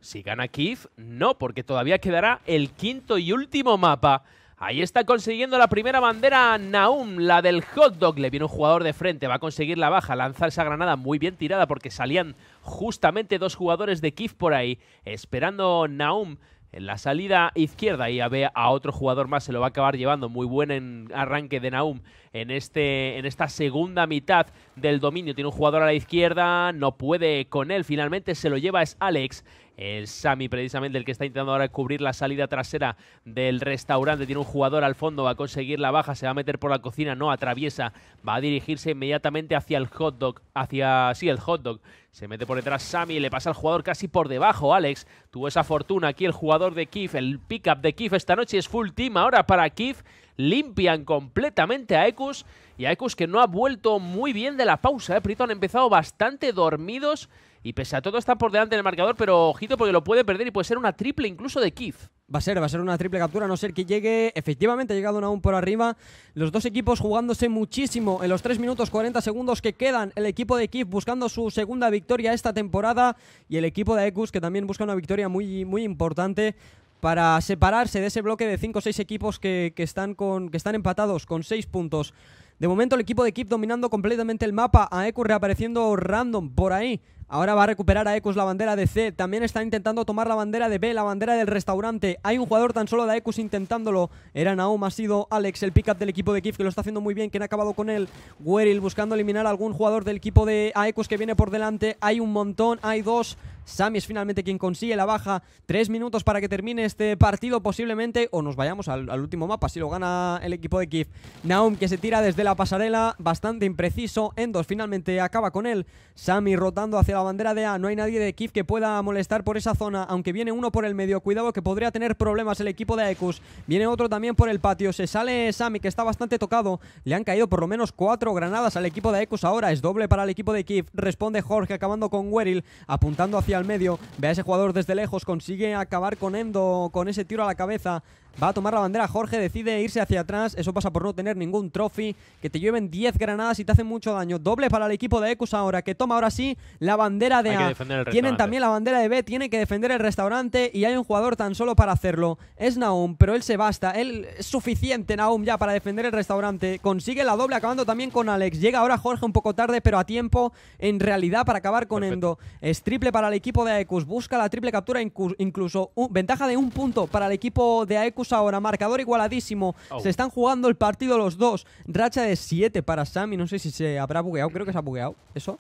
si gana Kif, no, porque todavía quedará el quinto y último mapa. Ahí está consiguiendo la primera bandera Naum, la del hot dog. Le viene un jugador de frente, va a conseguir la baja, lanzar esa granada muy bien tirada porque salían justamente dos jugadores de Kif por ahí, esperando Naum en la salida izquierda y a, ver a otro jugador más se lo va a acabar llevando. Muy buen arranque de Naum en, este, en esta segunda mitad del dominio. Tiene un jugador a la izquierda, no puede con él. Finalmente se lo lleva es Alex el Sami, precisamente el que está intentando ahora cubrir la salida trasera del restaurante. Tiene un jugador al fondo, va a conseguir la baja, se va a meter por la cocina, no atraviesa, va a dirigirse inmediatamente hacia el hot dog, hacia, sí, el hot dog. Se mete por detrás Sami, y le pasa al jugador casi por debajo, Alex. Tuvo esa fortuna aquí el jugador de Kif, el pick-up de Kif esta noche es full team ahora para Kif. Limpian completamente a Ekus y a Ekus que no ha vuelto muy bien de la pausa. ¿eh? han empezado bastante dormidos y pese a todo está por delante del marcador, pero ojito porque lo puede perder y puede ser una triple incluso de Kif. Va a ser, va a ser una triple captura, no ser que llegue. Efectivamente, ha llegado un aún por arriba. Los dos equipos jugándose muchísimo en los 3 minutos 40 segundos que quedan. El equipo de Kif buscando su segunda victoria esta temporada y el equipo de Ekus que también busca una victoria muy, muy importante para separarse de ese bloque de 5 o 6 equipos que, están con, que están empatados con 6 puntos. De momento el equipo de Kip dominando completamente el mapa, a reapareciendo random por ahí. Ahora va a recuperar a Ecos la bandera de C, también está intentando tomar la bandera de B, la bandera del restaurante. Hay un jugador tan solo de Ekus intentándolo, era Naum, ha sido Alex, el pick-up del equipo de Kif, que lo está haciendo muy bien, que ha acabado con él. Weryl buscando eliminar a algún jugador del equipo de Aekus que viene por delante, hay un montón, hay dos, Sami es finalmente quien consigue la baja. Tres minutos para que termine este partido posiblemente. O nos vayamos al, último mapa si lo gana el equipo de Kif. Naum que se tira desde la pasarela. Bastante impreciso. Endos finalmente acaba con él. Sami rotando hacia la bandera de A. No hay nadie de Kif que pueda molestar por esa zona. Aunque viene uno por el medio. Cuidado que podría tener problemas el equipo de Aekus. Viene otro también por el patio. Se sale Sami que está bastante tocado. Le han caído por lo menos cuatro granadas al equipo de Aekus ahora. Es doble para el equipo de Kif. Responde Jorge acabando con Weril. Apuntando hacia al medio, ve a ese jugador desde lejos, consigue acabar con Endo, con ese tiro a la cabeza Va a tomar la bandera Jorge, decide irse hacia atrás. Eso pasa por no tener ningún trophy. Que te lleven 10 granadas y te hacen mucho daño. Doble para el equipo de Ecus ahora, que toma ahora sí la bandera de A. Tienen también la bandera de B, tienen que defender el restaurante y hay un jugador tan solo para hacerlo. Es Naum, pero él se basta. Él es suficiente, Naum, ya para defender el restaurante. Consigue la doble, acabando también con Alex. Llega ahora Jorge un poco tarde, pero a tiempo en realidad para acabar con Endo. Es triple para el equipo de Aecus. Busca la triple captura incluso. ventaja de un punto para el equipo de Aecus ahora, marcador igualadísimo. Se están jugando el partido los dos. Racha de 7 para Sammy. No sé si se habrá bugueado, creo que se ha bugueado eso.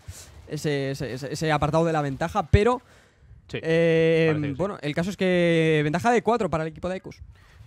Ese, apartado de la ventaja, pero. Eh, bueno, el caso es que ventaja de 4 para el equipo de Ecos.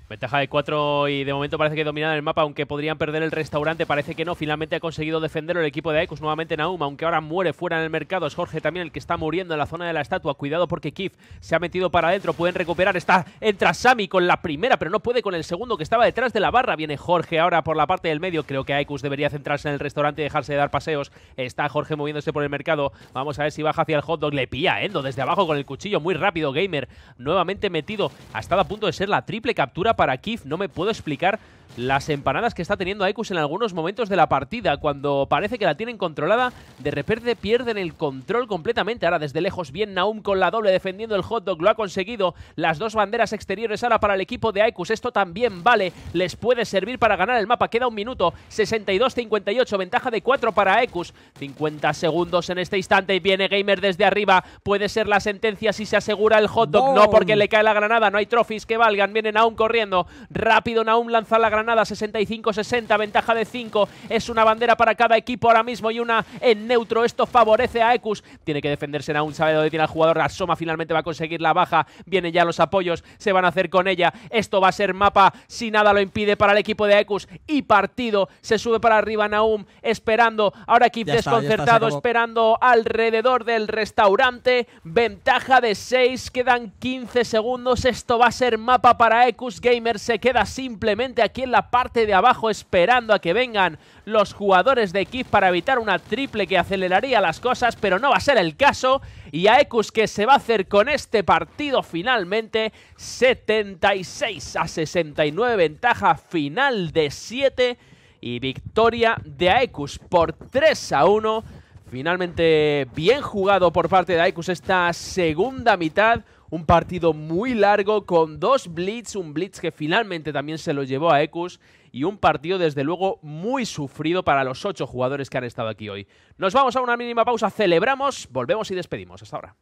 Ventaja de 4 y de momento parece que dominan el mapa, aunque podrían perder el restaurante, parece que no. Finalmente ha conseguido defenderlo el equipo de Aikus nuevamente Nauma, aunque ahora muere fuera en el mercado. Es Jorge también el que está muriendo en la zona de la estatua. Cuidado porque Kif se ha metido para adentro, pueden recuperar. Está, entra Sami con la primera, pero no puede con el segundo que estaba detrás de la barra. Viene Jorge ahora por la parte del medio. Creo que Aikus debería centrarse en el restaurante y dejarse de dar paseos. Está Jorge moviéndose por el mercado. Vamos a ver si baja hacia el hot dog. Le pilla Endo desde abajo con el cuchillo muy rápido. Gamer nuevamente metido. Ha estado a punto de ser la triple captura para kif No me puedo explicar las empanadas que está teniendo Aikus en algunos momentos de la partida. Cuando parece que la tienen controlada, de repente pierden el control completamente. Ahora desde lejos, bien Naum con la doble defendiendo el hot dog, lo ha conseguido. Las dos banderas exteriores ahora para el equipo de Aikus. Esto también vale, les puede servir para ganar el mapa. Queda un minuto, 62-58, ventaja de 4 para Aikus. 50 segundos en este instante, y viene Gamer desde arriba. Puede ser la sentencia si se asegura el hot dog. No, porque le cae la granada, no hay trophies que valgan. Viene Naum corriendo, rápido Naum lanza la granada nada, 65-60, ventaja de 5. Es una bandera para cada equipo ahora mismo y una en neutro. Esto favorece a Ecus. Tiene que defenderse aún, sabe dónde tiene el jugador. soma finalmente va a conseguir la baja. Vienen ya los apoyos, se van a hacer con ella. Esto va a ser mapa si nada lo impide para el equipo de Ecus y partido. Se sube para arriba Naum esperando. Ahora aquí desconcertado esperando alrededor del restaurante. Ventaja de 6, quedan 15 segundos. Esto va a ser mapa para Ecus Gamer. Se queda simplemente aquí en la parte de abajo esperando a que vengan los jugadores de Kif para evitar una triple que aceleraría las cosas, pero no va a ser el caso. Y a que se va a hacer con este partido finalmente 76 a 69, ventaja final de 7 y victoria de Aekus por 3 a 1. Finalmente bien jugado por parte de Aekus esta segunda mitad. Un partido muy largo con dos blitz, un blitz que finalmente también se lo llevó a Ekus y un partido desde luego muy sufrido para los ocho jugadores que han estado aquí hoy. Nos vamos a una mínima pausa, celebramos, volvemos y despedimos. Hasta ahora.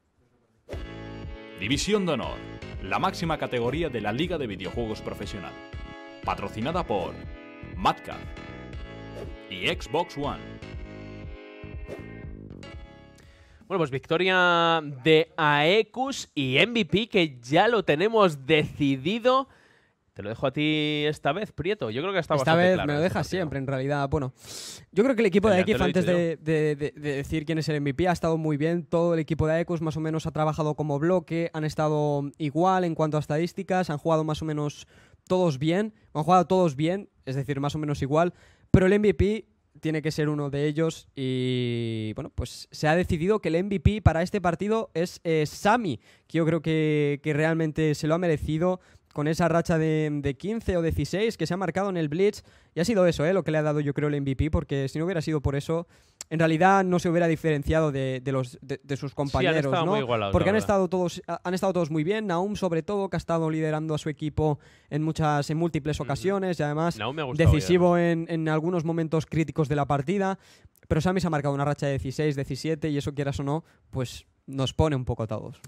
División de Honor, la máxima categoría de la Liga de Videojuegos Profesional. Patrocinada por Madcap y Xbox One. Bueno, pues victoria de Aekus y MVP que ya lo tenemos decidido. Te lo dejo a ti esta vez, Prieto. Yo creo que está Esta vez me lo este dejas siempre, en realidad. Bueno, yo creo que el equipo de Aekus, antes de, de, decir quién es el MVP, ha estado muy bien. Todo el equipo de Aekus más o menos ha trabajado como bloque, han estado igual en cuanto a estadísticas, han jugado más o menos todos bien, han jugado todos bien, es decir, más o menos igual. Pero el MVP tiene que ser uno de ellos. Y bueno, pues se ha decidido que el MVP para este partido es eh, Sami, que yo creo que, realmente se lo ha merecido con esa racha de, de, 15 o 16 que se ha marcado en el Blitz. Y ha sido eso, eh, lo que le ha dado yo creo el MVP, porque si no hubiera sido por eso, en realidad no se hubiera diferenciado de, los, de, sus compañeros, Porque han estado, todos, han estado todos muy bien. Naum, sobre todo, que ha estado liderando a su equipo en muchas, en múltiples ocasiones y además decisivo en, en, algunos momentos críticos de la partida. Pero se ha marcado una racha de 16, 17 y eso quieras o no, pues nos pone un poco a todos.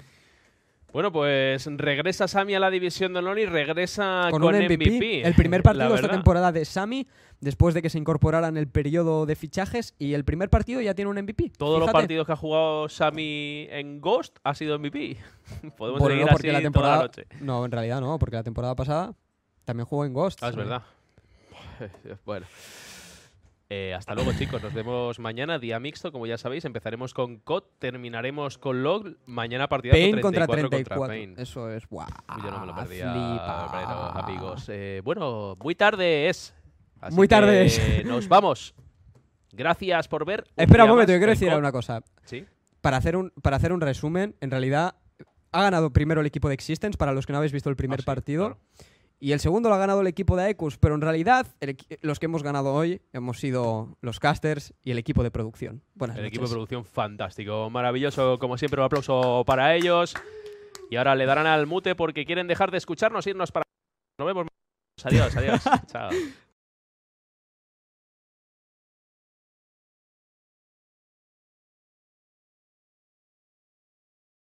Bueno, pues regresa Sami a la división de honor y regresa con, un MVP. El primer partido de esta temporada de Sami, después de que se incorporara en el periodo de fichajes, y el primer partido ya tiene un MVP. Todos los partidos que ha jugado Sami en Ghost ha sido MVP. Podemos seguir la noche. No, en realidad no, porque la temporada pasada también jugó en Ghost. Ah, es verdad. bueno. Eh, hasta luego, chicos. Nos vemos mañana, día mixto, como ya sabéis. Empezaremos con COD, terminaremos con LOG. Mañana partida Pain contra 34. Eso es guau. yo no me lo perdía, amigos. Eh, bueno, muy tarde es. muy tarde es. Nos vamos. Gracias por ver. Espera un momento, yo quiero decir una cosa. Sí. Para hacer, un, para hacer un resumen, en realidad ha ganado primero el equipo de Existence, para los que no habéis visto el primer ah, partido y el segundo lo ha ganado el equipo de Ecus, pero en realidad los que hemos ganado hoy hemos sido los casters y el equipo de producción. Buenas el equipo de producción fantástico, maravilloso, como siempre un aplauso para ellos. Y ahora le darán al mute porque quieren dejar de escucharnos e irnos para... Nos vemos. Adiós, adiós. Chao.